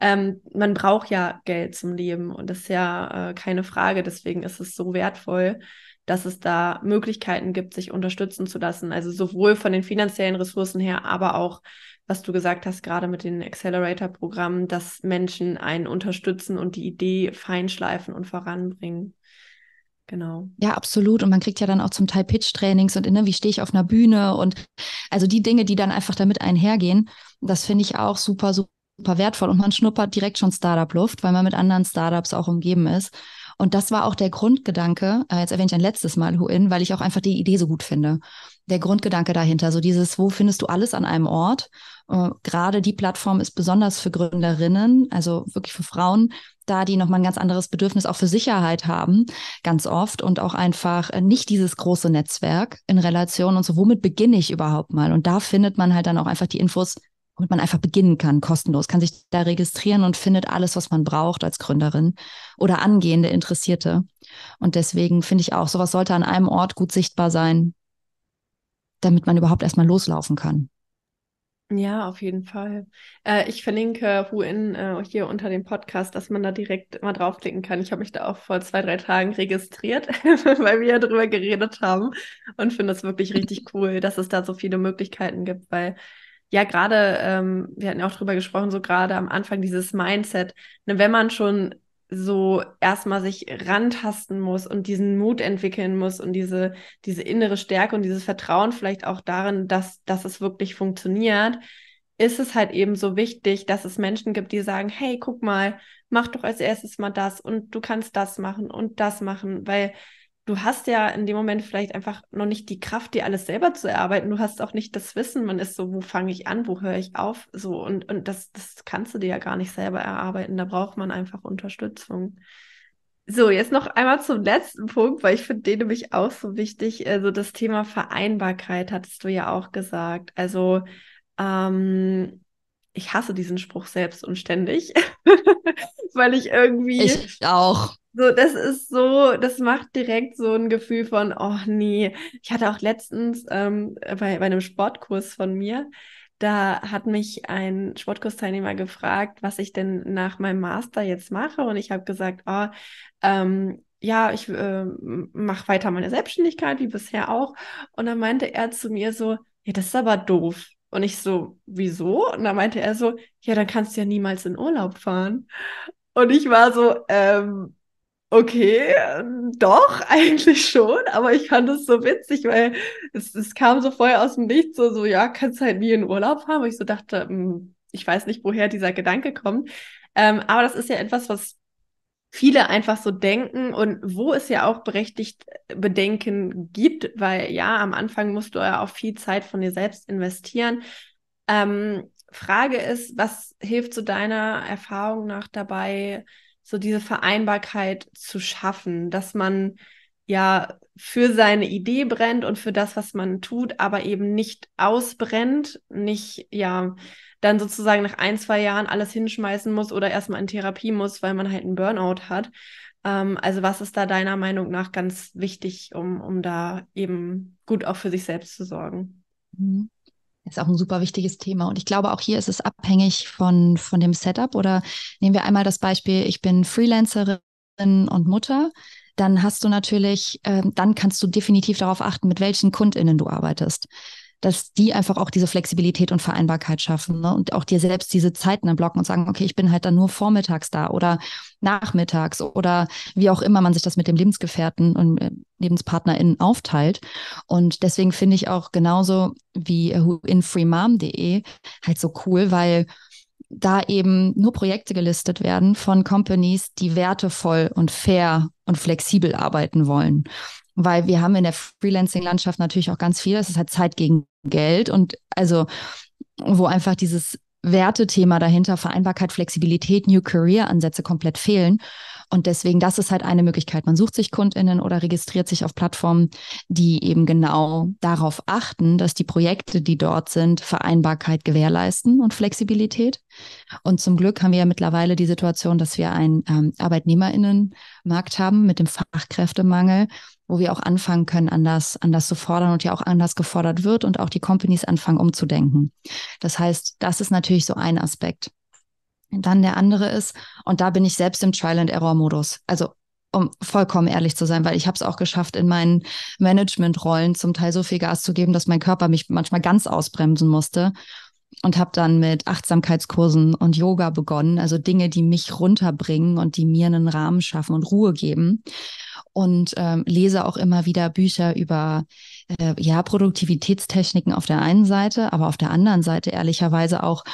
Ähm, man braucht ja Geld zum Leben und das ist ja äh, keine Frage. Deswegen ist es so wertvoll, dass es da Möglichkeiten gibt, sich unterstützen zu lassen. Also sowohl von den finanziellen Ressourcen her, aber auch was du gesagt hast, gerade mit den Accelerator-Programmen, dass Menschen einen unterstützen und die Idee feinschleifen und voranbringen. Genau. Ja, absolut. Und man kriegt ja dann auch zum Teil Pitch-Trainings und ne, wie stehe ich auf einer Bühne und also die Dinge, die dann einfach damit einhergehen, das finde ich auch super, super wertvoll. Und man schnuppert direkt schon Startup-Luft, weil man mit anderen Startups auch umgeben ist. Und das war auch der Grundgedanke, äh, jetzt erwähne ich ein letztes Mal Huin, weil ich auch einfach die Idee so gut finde der Grundgedanke dahinter. So dieses, wo findest du alles an einem Ort? Äh, gerade die Plattform ist besonders für Gründerinnen, also wirklich für Frauen, da die nochmal ein ganz anderes Bedürfnis auch für Sicherheit haben, ganz oft und auch einfach äh, nicht dieses große Netzwerk in Relation und so, womit beginne ich überhaupt mal? Und da findet man halt dann auch einfach die Infos, womit man einfach beginnen kann, kostenlos, kann sich da registrieren und findet alles, was man braucht als Gründerin oder angehende Interessierte. Und deswegen finde ich auch, sowas sollte an einem Ort gut sichtbar sein, damit man überhaupt erstmal loslaufen kann. Ja, auf jeden Fall. Äh, ich verlinke Huin äh, hier unter dem Podcast, dass man da direkt mal draufklicken kann. Ich habe mich da auch vor zwei, drei Tagen registriert, weil wir ja drüber geredet haben und finde es wirklich richtig cool, dass es da so viele Möglichkeiten gibt, weil ja gerade, ähm, wir hatten ja auch drüber gesprochen, so gerade am Anfang dieses Mindset, ne, wenn man schon so erstmal sich rantasten muss und diesen Mut entwickeln muss und diese, diese innere Stärke und dieses Vertrauen vielleicht auch darin, dass, dass es wirklich funktioniert, ist es halt eben so wichtig, dass es Menschen gibt, die sagen, hey, guck mal, mach doch als erstes mal das und du kannst das machen und das machen, weil du hast ja in dem Moment vielleicht einfach noch nicht die Kraft, dir alles selber zu erarbeiten. Du hast auch nicht das Wissen. Man ist so, wo fange ich an, wo höre ich auf? So, und, und das, das kannst du dir ja gar nicht selber erarbeiten. Da braucht man einfach Unterstützung. So, jetzt noch einmal zum letzten Punkt, weil ich finde den nämlich auch so wichtig. Also das Thema Vereinbarkeit hattest du ja auch gesagt. Also ähm, ich hasse diesen Spruch selbst und ständig, weil ich irgendwie. Ich auch. So, das ist so, das macht direkt so ein Gefühl von, oh nee. Ich hatte auch letztens ähm, bei, bei einem Sportkurs von mir, da hat mich ein Sportkursteilnehmer gefragt, was ich denn nach meinem Master jetzt mache. Und ich habe gesagt, oh, ähm, ja, ich äh, mache weiter meine Selbstständigkeit, wie bisher auch. Und dann meinte er zu mir so, ja, das ist aber doof. Und ich so, wieso? Und dann meinte er so, ja, dann kannst du ja niemals in Urlaub fahren. Und ich war so, ähm, okay, doch, eigentlich schon, aber ich fand es so witzig, weil es, es kam so vorher aus dem Nichts, so, so, ja, kannst halt nie in Urlaub fahren, wo ich so dachte, mh, hm, ich weiß nicht, woher dieser Gedanke kommt. Ähm, aber das ist ja etwas, was viele einfach so denken und wo es ja auch berechtigt äh, Bedenken gibt, weil ja, am Anfang musst du ja auch viel Zeit von dir selbst investieren. Ähm, Frage ist, was hilft zu deiner Erfahrung nach dabei, so diese Vereinbarkeit zu schaffen, dass man ja für seine Idee brennt und für das, was man tut, aber eben nicht ausbrennt, nicht ja dann sozusagen nach ein, zwei Jahren alles hinschmeißen muss oder erstmal in Therapie muss, weil man halt einen Burnout hat. Ähm, also was ist da deiner Meinung nach ganz wichtig, um, um da eben gut auch für sich selbst zu sorgen? Mhm. Ist auch ein super wichtiges Thema. Und ich glaube, auch hier ist es abhängig von, von dem Setup. Oder nehmen wir einmal das Beispiel, ich bin Freelancerin und Mutter. Dann hast du natürlich, äh, dann kannst du definitiv darauf achten, mit welchen KundInnen du arbeitest dass die einfach auch diese Flexibilität und Vereinbarkeit schaffen ne? und auch dir selbst diese Zeiten im blocken und sagen, okay, ich bin halt dann nur vormittags da oder nachmittags oder wie auch immer man sich das mit dem Lebensgefährten und äh, LebenspartnerInnen aufteilt. Und deswegen finde ich auch genauso wie whoinfreemom.de halt so cool, weil da eben nur Projekte gelistet werden von Companies, die wertevoll und fair und flexibel arbeiten wollen weil wir haben in der Freelancing-Landschaft natürlich auch ganz viel, das ist halt Zeit gegen Geld und also wo einfach dieses Wertethema dahinter, Vereinbarkeit, Flexibilität, New Career-Ansätze komplett fehlen. Und deswegen, das ist halt eine Möglichkeit. Man sucht sich KundInnen oder registriert sich auf Plattformen, die eben genau darauf achten, dass die Projekte, die dort sind, Vereinbarkeit gewährleisten und Flexibilität. Und zum Glück haben wir ja mittlerweile die Situation, dass wir einen ähm, arbeitnehmerinnen haben mit dem Fachkräftemangel, wo wir auch anfangen können, anders, anders zu fordern und ja auch anders gefordert wird und auch die Companies anfangen umzudenken. Das heißt, das ist natürlich so ein Aspekt. Und dann der andere ist, und da bin ich selbst im Trial-and-Error-Modus. Also um vollkommen ehrlich zu sein, weil ich habe es auch geschafft, in meinen Management-Rollen zum Teil so viel Gas zu geben, dass mein Körper mich manchmal ganz ausbremsen musste und habe dann mit Achtsamkeitskursen und Yoga begonnen, also Dinge, die mich runterbringen und die mir einen Rahmen schaffen und Ruhe geben und ähm, lese auch immer wieder Bücher über äh, ja Produktivitätstechniken auf der einen Seite, aber auf der anderen Seite ehrlicherweise auch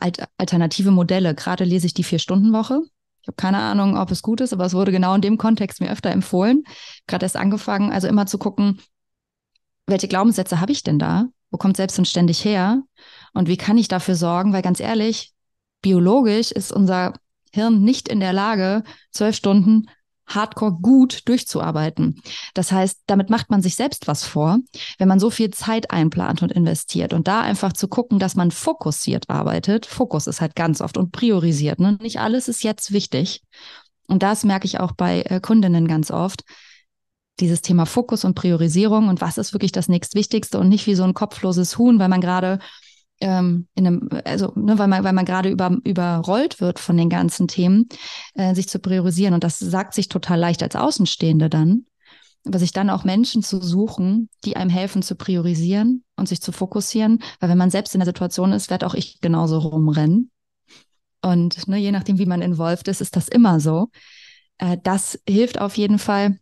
alt alternative Modelle. Gerade lese ich die Vier-Stunden-Woche. Ich habe keine Ahnung, ob es gut ist, aber es wurde genau in dem Kontext mir öfter empfohlen. Gerade erst angefangen, also immer zu gucken, welche Glaubenssätze habe ich denn da? Wo kommt selbst her? Und wie kann ich dafür sorgen? Weil ganz ehrlich, biologisch ist unser Hirn nicht in der Lage, zwölf Stunden hardcore gut durchzuarbeiten. Das heißt, damit macht man sich selbst was vor, wenn man so viel Zeit einplant und investiert. Und da einfach zu gucken, dass man fokussiert arbeitet. Fokus ist halt ganz oft und priorisiert. Ne? Nicht alles ist jetzt wichtig. Und das merke ich auch bei äh, Kundinnen ganz oft. Dieses Thema Fokus und Priorisierung und was ist wirklich das nächstwichtigste und nicht wie so ein kopfloses Huhn, weil man gerade ähm, in einem, also ne, weil man, weil man gerade über, überrollt wird von den ganzen Themen, äh, sich zu priorisieren. Und das sagt sich total leicht als Außenstehende dann. Aber sich dann auch Menschen zu suchen, die einem helfen zu priorisieren und sich zu fokussieren. Weil wenn man selbst in der Situation ist, werde auch ich genauso rumrennen. Und ne, je nachdem, wie man involviert ist, ist das immer so. Äh, das hilft auf jeden Fall.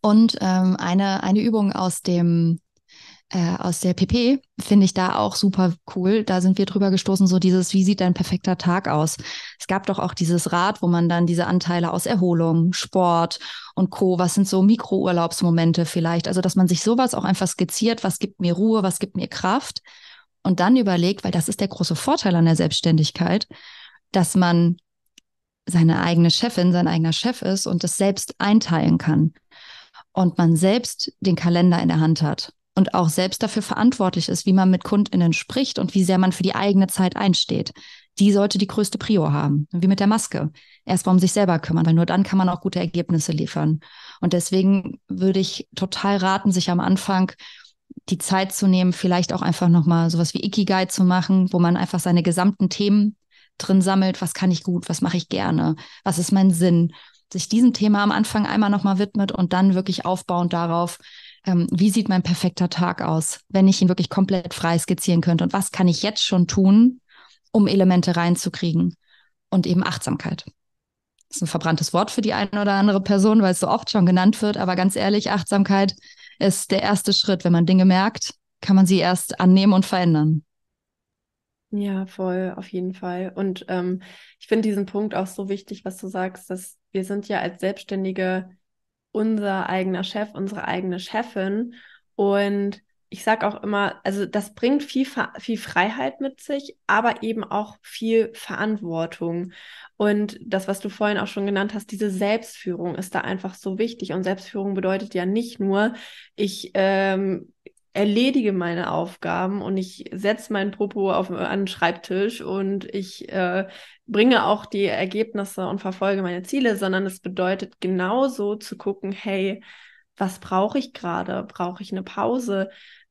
Und ähm, eine, eine Übung aus dem äh, aus der PP, finde ich da auch super cool. Da sind wir drüber gestoßen, so dieses, wie sieht dein perfekter Tag aus? Es gab doch auch dieses Rad, wo man dann diese Anteile aus Erholung, Sport und Co., was sind so Mikrourlaubsmomente vielleicht? Also, dass man sich sowas auch einfach skizziert, was gibt mir Ruhe, was gibt mir Kraft? Und dann überlegt, weil das ist der große Vorteil an der Selbstständigkeit, dass man seine eigene Chefin, sein eigener Chef ist und das selbst einteilen kann. Und man selbst den Kalender in der Hand hat und auch selbst dafür verantwortlich ist, wie man mit KundInnen spricht und wie sehr man für die eigene Zeit einsteht. Die sollte die größte Prio haben, wie mit der Maske. Erst mal um sich selber kümmern, weil nur dann kann man auch gute Ergebnisse liefern. Und deswegen würde ich total raten, sich am Anfang die Zeit zu nehmen, vielleicht auch einfach nochmal sowas wie Ikigai zu machen, wo man einfach seine gesamten Themen drin sammelt. Was kann ich gut? Was mache ich gerne? Was ist mein Sinn? Sich diesem Thema am Anfang einmal nochmal widmet und dann wirklich aufbauend darauf ähm, wie sieht mein perfekter Tag aus, wenn ich ihn wirklich komplett frei skizzieren könnte und was kann ich jetzt schon tun, um Elemente reinzukriegen und eben Achtsamkeit. Das ist ein verbranntes Wort für die eine oder andere Person, weil es so oft schon genannt wird, aber ganz ehrlich, Achtsamkeit ist der erste Schritt. Wenn man Dinge merkt, kann man sie erst annehmen und verändern. Ja, voll, auf jeden Fall. Und ähm, ich finde diesen Punkt auch so wichtig, was du sagst, dass wir sind ja als Selbstständige unser eigener Chef, unsere eigene Chefin. Und ich sage auch immer, also das bringt viel, viel Freiheit mit sich, aber eben auch viel Verantwortung. Und das, was du vorhin auch schon genannt hast, diese Selbstführung ist da einfach so wichtig. Und Selbstführung bedeutet ja nicht nur, ich ähm, erledige meine Aufgaben und ich setze meinen Popo auf einen äh, Schreibtisch und ich äh, bringe auch die Ergebnisse und verfolge meine Ziele, sondern es bedeutet genauso zu gucken, hey, was brauche ich gerade? Brauche ich eine Pause?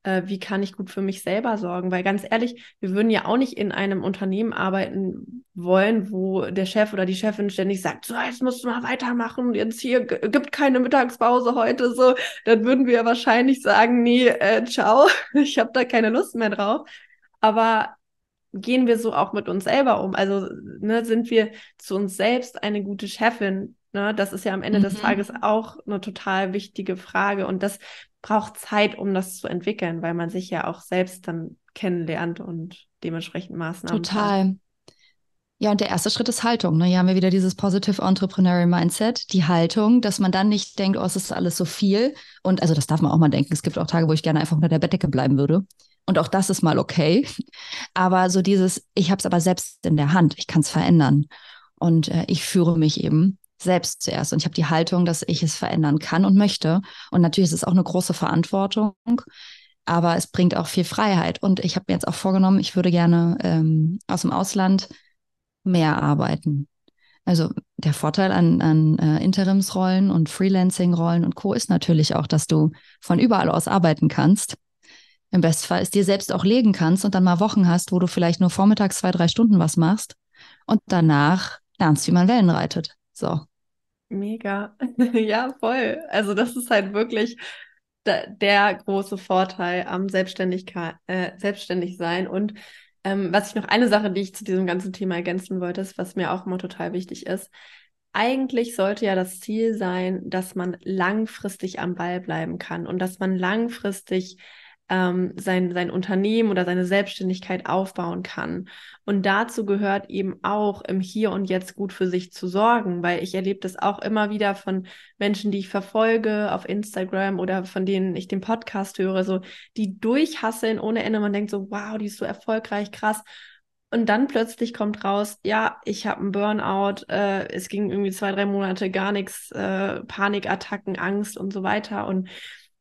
äh, wie kann ich gut für mich selber sorgen? Weil ganz ehrlich, wir würden ja auch nicht in einem Unternehmen arbeiten wollen, wo der Chef oder die Chefin ständig sagt, so, jetzt musst du mal weitermachen, jetzt hier gibt keine Mittagspause heute, so, dann würden wir wahrscheinlich sagen, nee, äh, ciao, ich habe da keine Lust mehr drauf. Aber gehen wir so auch mit uns selber um? Also ne, sind wir zu uns selbst eine gute Chefin? Ne? Das ist ja am Ende mhm. des Tages auch eine total wichtige Frage. Und das braucht Zeit, um das zu entwickeln, weil man sich ja auch selbst dann kennenlernt und dementsprechend Maßnahmen. Total. Hat. Ja, und der erste Schritt ist Haltung. Ne? Hier haben wir wieder dieses Positive Entrepreneurial Mindset, die Haltung, dass man dann nicht denkt, oh, es ist alles so viel. Und also das darf man auch mal denken. Es gibt auch Tage, wo ich gerne einfach unter der Bettdecke bleiben würde. Und auch das ist mal okay. Aber so dieses, ich habe es aber selbst in der Hand, ich kann es verändern. Und äh, ich führe mich eben selbst zuerst. Und ich habe die Haltung, dass ich es verändern kann und möchte. Und natürlich ist es auch eine große Verantwortung, aber es bringt auch viel Freiheit. Und ich habe mir jetzt auch vorgenommen, ich würde gerne ähm, aus dem Ausland mehr arbeiten. Also der Vorteil an, an äh, Interimsrollen und Freelancing-Rollen und Co. ist natürlich auch, dass du von überall aus arbeiten kannst. Im Bestfall ist dir selbst auch legen kannst und dann mal Wochen hast, wo du vielleicht nur vormittags zwei, drei Stunden was machst und danach lernst, wie man Wellen reitet. So. Mega. ja, voll. Also das ist halt wirklich der große Vorteil am Selbstständigkeit, äh, selbstständig sein. Und ähm, was ich noch eine Sache, die ich zu diesem ganzen Thema ergänzen wollte, ist, was mir auch immer total wichtig ist. Eigentlich sollte ja das Ziel sein, dass man langfristig am Ball bleiben kann und dass man langfristig ähm, sein, sein Unternehmen oder seine Selbstständigkeit aufbauen kann. Und dazu gehört eben auch, im Hier und Jetzt gut für sich zu sorgen, weil ich erlebe das auch immer wieder von Menschen, die ich verfolge auf Instagram oder von denen ich den Podcast höre, so die durchhasseln ohne Ende. Man denkt so, wow, die ist so erfolgreich, krass. Und dann plötzlich kommt raus, ja, ich habe einen Burnout, äh, es ging irgendwie zwei, drei Monate gar nichts, äh, Panikattacken, Angst und so weiter. Und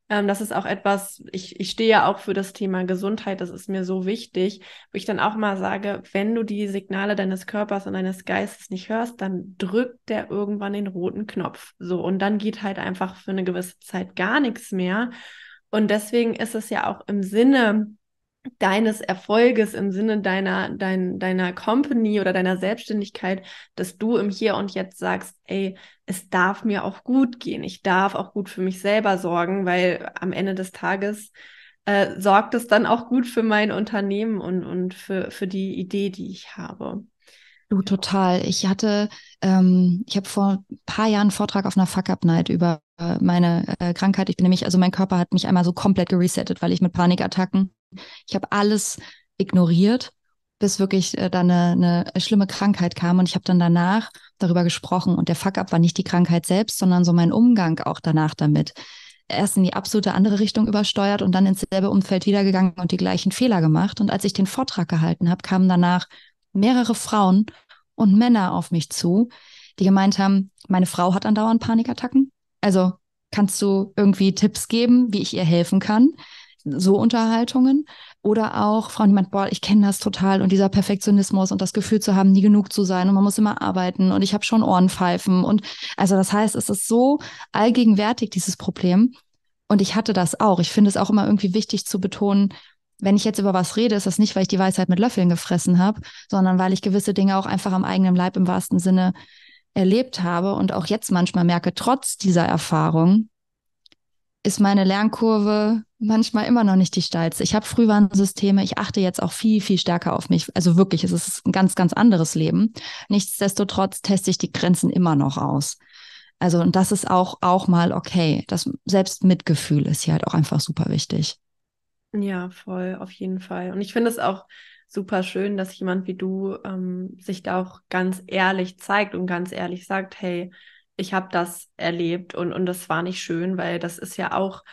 ähm, das ist auch etwas, ich, ich stehe ja auch für das Thema Gesundheit, das ist mir so wichtig, wo ich dann auch mal sage, wenn du die Signale deines Körpers und deines Geistes nicht hörst, dann drückt der irgendwann den roten Knopf. So, und dann geht halt einfach für eine gewisse Zeit gar nichts mehr. Und deswegen ist es ja auch im Sinne deines Erfolges im Sinne deiner, dein, deiner Company oder deiner Selbstständigkeit, dass du im Hier und Jetzt sagst, ey, es darf mir auch gut gehen. Ich darf auch gut für mich selber sorgen, weil am Ende des Tages äh, sorgt es dann auch gut für mein Unternehmen und, und für, für die Idee, die ich habe. Du, total. Ich hatte, ähm, ich habe vor ein paar Jahren einen Vortrag auf einer Fuck-Up-Night über äh, meine äh, Krankheit. Ich bin nämlich, also mein Körper hat mich einmal so komplett geresettet, weil ich mit Panikattacken ich habe alles ignoriert, bis wirklich äh, dann eine, eine schlimme Krankheit kam. Und ich habe dann danach darüber gesprochen. Und der Fuck-up war nicht die Krankheit selbst, sondern so mein Umgang auch danach damit. Erst in die absolute andere Richtung übersteuert und dann ins selbe Umfeld wiedergegangen und die gleichen Fehler gemacht. Und als ich den Vortrag gehalten habe, kamen danach mehrere Frauen und Männer auf mich zu, die gemeint haben, meine Frau hat andauernd Panikattacken. Also kannst du irgendwie Tipps geben, wie ich ihr helfen kann? so Unterhaltungen oder auch Frauen, die meinen, boah, ich kenne das total und dieser Perfektionismus und das Gefühl zu haben, nie genug zu sein und man muss immer arbeiten und ich habe schon Ohrenpfeifen und also das heißt, es ist so allgegenwärtig dieses Problem und ich hatte das auch. Ich finde es auch immer irgendwie wichtig zu betonen, wenn ich jetzt über was rede, ist das nicht, weil ich die Weisheit mit Löffeln gefressen habe, sondern weil ich gewisse Dinge auch einfach am eigenen Leib im wahrsten Sinne erlebt habe und auch jetzt manchmal merke, trotz dieser Erfahrung, ist meine Lernkurve manchmal immer noch nicht die steilste. Ich habe Frühwarnsysteme, ich achte jetzt auch viel, viel stärker auf mich. Also wirklich, es ist ein ganz, ganz anderes Leben. Nichtsdestotrotz teste ich die Grenzen immer noch aus. Also, und das ist auch, auch mal okay. Das Selbstmitgefühl ist hier halt auch einfach super wichtig. Ja, voll, auf jeden Fall. Und ich finde es auch super schön, dass jemand wie du ähm, sich da auch ganz ehrlich zeigt und ganz ehrlich sagt, hey, ich habe das erlebt und, und das war nicht schön, weil das ist ja auch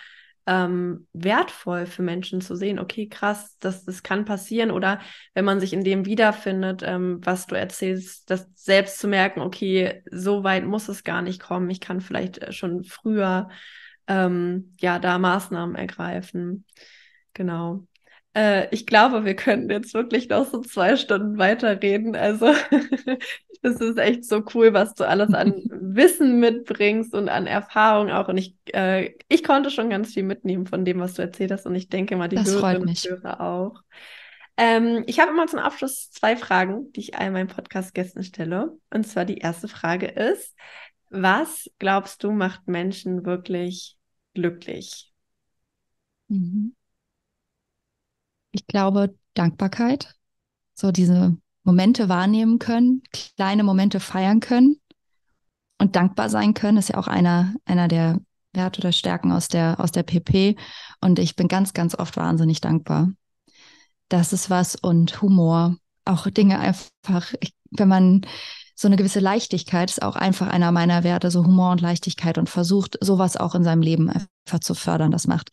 ähm, wertvoll für Menschen zu sehen, okay, krass, das, das kann passieren. Oder wenn man sich in dem wiederfindet, ähm, was du erzählst, das selbst zu merken, okay, so weit muss es gar nicht kommen. Ich kann vielleicht äh, schon früher ähm, ja da Maßnahmen ergreifen. Genau. Äh, ich glaube, wir könnten jetzt wirklich noch so zwei Stunden weiterreden. Also das ist echt so cool, was du alles an Wissen mitbringst und an Erfahrung auch. Und ich, äh, ich konnte schon ganz viel mitnehmen von dem, was du erzählt hast. Und ich denke mal, die Hörerinnen Hörer auch. Ähm, ich habe immer zum Abschluss zwei Fragen, die ich all meinen Podcast-Gästen stelle. Und zwar die erste Frage ist, was glaubst du macht Menschen wirklich glücklich? Mhm ich glaube, Dankbarkeit, so diese Momente wahrnehmen können, kleine Momente feiern können und dankbar sein können, ist ja auch einer, einer der Werte oder Stärken aus der, aus der PP. Und ich bin ganz, ganz oft wahnsinnig dankbar. Das ist was und Humor, auch Dinge einfach, ich, wenn man so eine gewisse Leichtigkeit ist auch einfach einer meiner Werte, so Humor und Leichtigkeit und versucht, sowas auch in seinem Leben einfach zu fördern. Das macht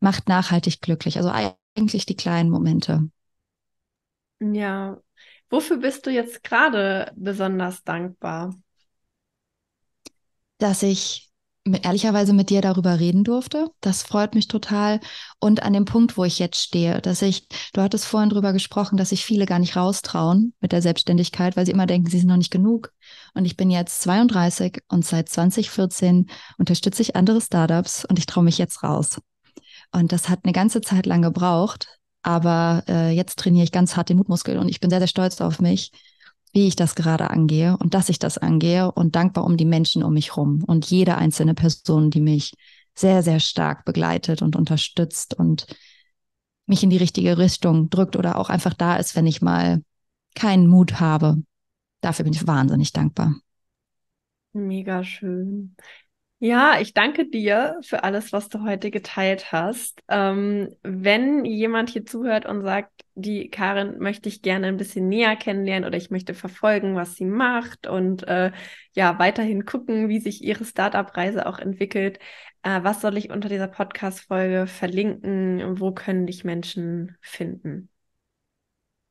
macht nachhaltig glücklich. Also eigentlich die kleinen Momente. Ja. Wofür bist du jetzt gerade besonders dankbar? Dass ich mit, ehrlicherweise mit dir darüber reden durfte. Das freut mich total. Und an dem Punkt, wo ich jetzt stehe, dass ich, du hattest vorhin drüber gesprochen, dass sich viele gar nicht raustrauen mit der Selbstständigkeit, weil sie immer denken, sie sind noch nicht genug. Und ich bin jetzt 32 und seit 2014 unterstütze ich andere Startups und ich traue mich jetzt raus. Und das hat eine ganze Zeit lang gebraucht. Aber äh, jetzt trainiere ich ganz hart den Mutmuskel und ich bin sehr, sehr stolz auf mich, wie ich das gerade angehe und dass ich das angehe und dankbar um die Menschen um mich rum und jede einzelne Person, die mich sehr, sehr stark begleitet und unterstützt und mich in die richtige Richtung drückt oder auch einfach da ist, wenn ich mal keinen Mut habe. Dafür bin ich wahnsinnig dankbar. Mega schön. Ja, ich danke dir für alles, was du heute geteilt hast. Ähm, wenn jemand hier zuhört und sagt, die Karin möchte ich gerne ein bisschen näher kennenlernen oder ich möchte verfolgen, was sie macht und äh, ja, weiterhin gucken, wie sich ihre Startup-Reise auch entwickelt, äh, was soll ich unter dieser Podcast-Folge verlinken? Wo können dich Menschen finden?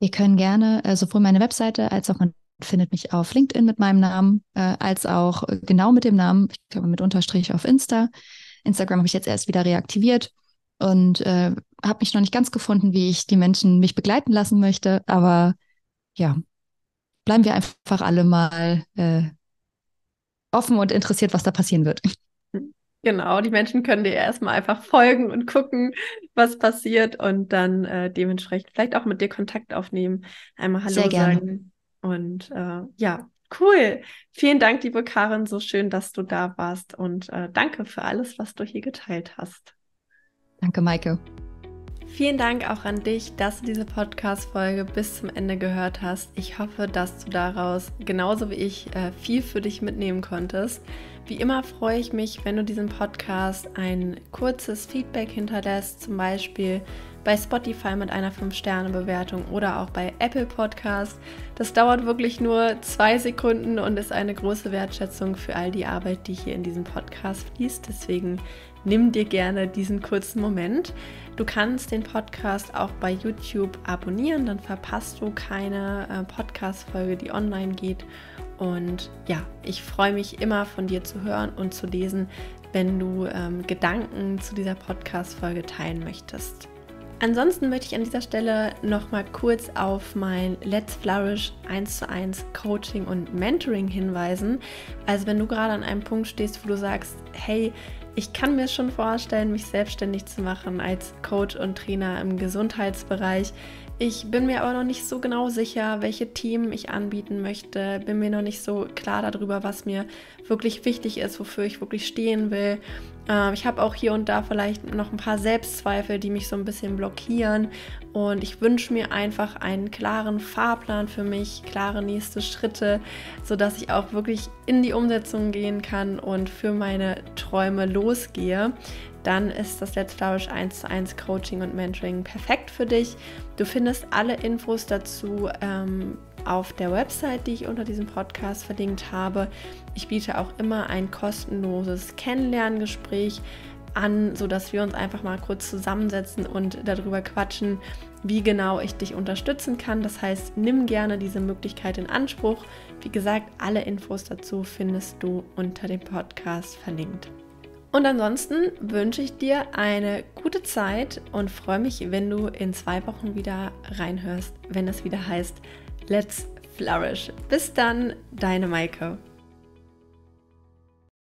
Wir können gerne äh, sowohl meine Webseite als auch mein findet mich auf LinkedIn mit meinem Namen, äh, als auch äh, genau mit dem Namen, ich glaube mit Unterstrich auf Insta. Instagram habe ich jetzt erst wieder reaktiviert und äh, habe mich noch nicht ganz gefunden, wie ich die Menschen mich begleiten lassen möchte. Aber ja, bleiben wir einfach alle mal äh, offen und interessiert, was da passieren wird. Genau, die Menschen können dir erstmal einfach folgen und gucken, was passiert und dann äh, dementsprechend vielleicht auch mit dir Kontakt aufnehmen. Einmal Hallo Sehr gerne. sagen. Und äh, ja, cool. Vielen Dank, liebe Karin. So schön, dass du da warst. Und äh, danke für alles, was du hier geteilt hast. Danke, Maike. Vielen Dank auch an dich, dass du diese Podcast-Folge bis zum Ende gehört hast. Ich hoffe, dass du daraus, genauso wie ich, äh, viel für dich mitnehmen konntest. Wie immer freue ich mich, wenn du diesem Podcast ein kurzes Feedback hinterlässt, zum Beispiel bei Spotify mit einer 5-Sterne-Bewertung oder auch bei Apple Podcast. Das dauert wirklich nur zwei Sekunden und ist eine große Wertschätzung für all die Arbeit, die hier in diesem Podcast fließt. Deswegen nimm dir gerne diesen kurzen Moment. Du kannst den Podcast auch bei YouTube abonnieren, dann verpasst du keine äh, Podcast-Folge, die online geht. Und ja, ich freue mich immer von dir zu hören und zu lesen, wenn du ähm, Gedanken zu dieser Podcast-Folge teilen möchtest. Ansonsten möchte ich an dieser Stelle nochmal kurz auf mein Let's Flourish 1 zu 1 Coaching und Mentoring hinweisen. Also wenn du gerade an einem Punkt stehst, wo du sagst, hey, ich kann mir schon vorstellen, mich selbstständig zu machen als Coach und Trainer im Gesundheitsbereich. Ich bin mir aber noch nicht so genau sicher, welche Themen ich anbieten möchte. Bin mir noch nicht so klar darüber, was mir wirklich wichtig ist, wofür ich wirklich stehen will. Äh, ich habe auch hier und da vielleicht noch ein paar Selbstzweifel, die mich so ein bisschen blockieren. Und ich wünsche mir einfach einen klaren Fahrplan für mich, klare nächste Schritte, sodass ich auch wirklich in die Umsetzung gehen kann und für meine Träume losgehe dann ist das Let's Flourish 1 zu 1 Coaching und Mentoring perfekt für dich. Du findest alle Infos dazu ähm, auf der Website, die ich unter diesem Podcast verlinkt habe. Ich biete auch immer ein kostenloses Kennenlerngespräch an, sodass wir uns einfach mal kurz zusammensetzen und darüber quatschen, wie genau ich dich unterstützen kann. Das heißt, nimm gerne diese Möglichkeit in Anspruch. Wie gesagt, alle Infos dazu findest du unter dem Podcast verlinkt. Und ansonsten wünsche ich dir eine gute Zeit und freue mich, wenn du in zwei Wochen wieder reinhörst, wenn es wieder heißt Let's Flourish. Bis dann, deine Maike.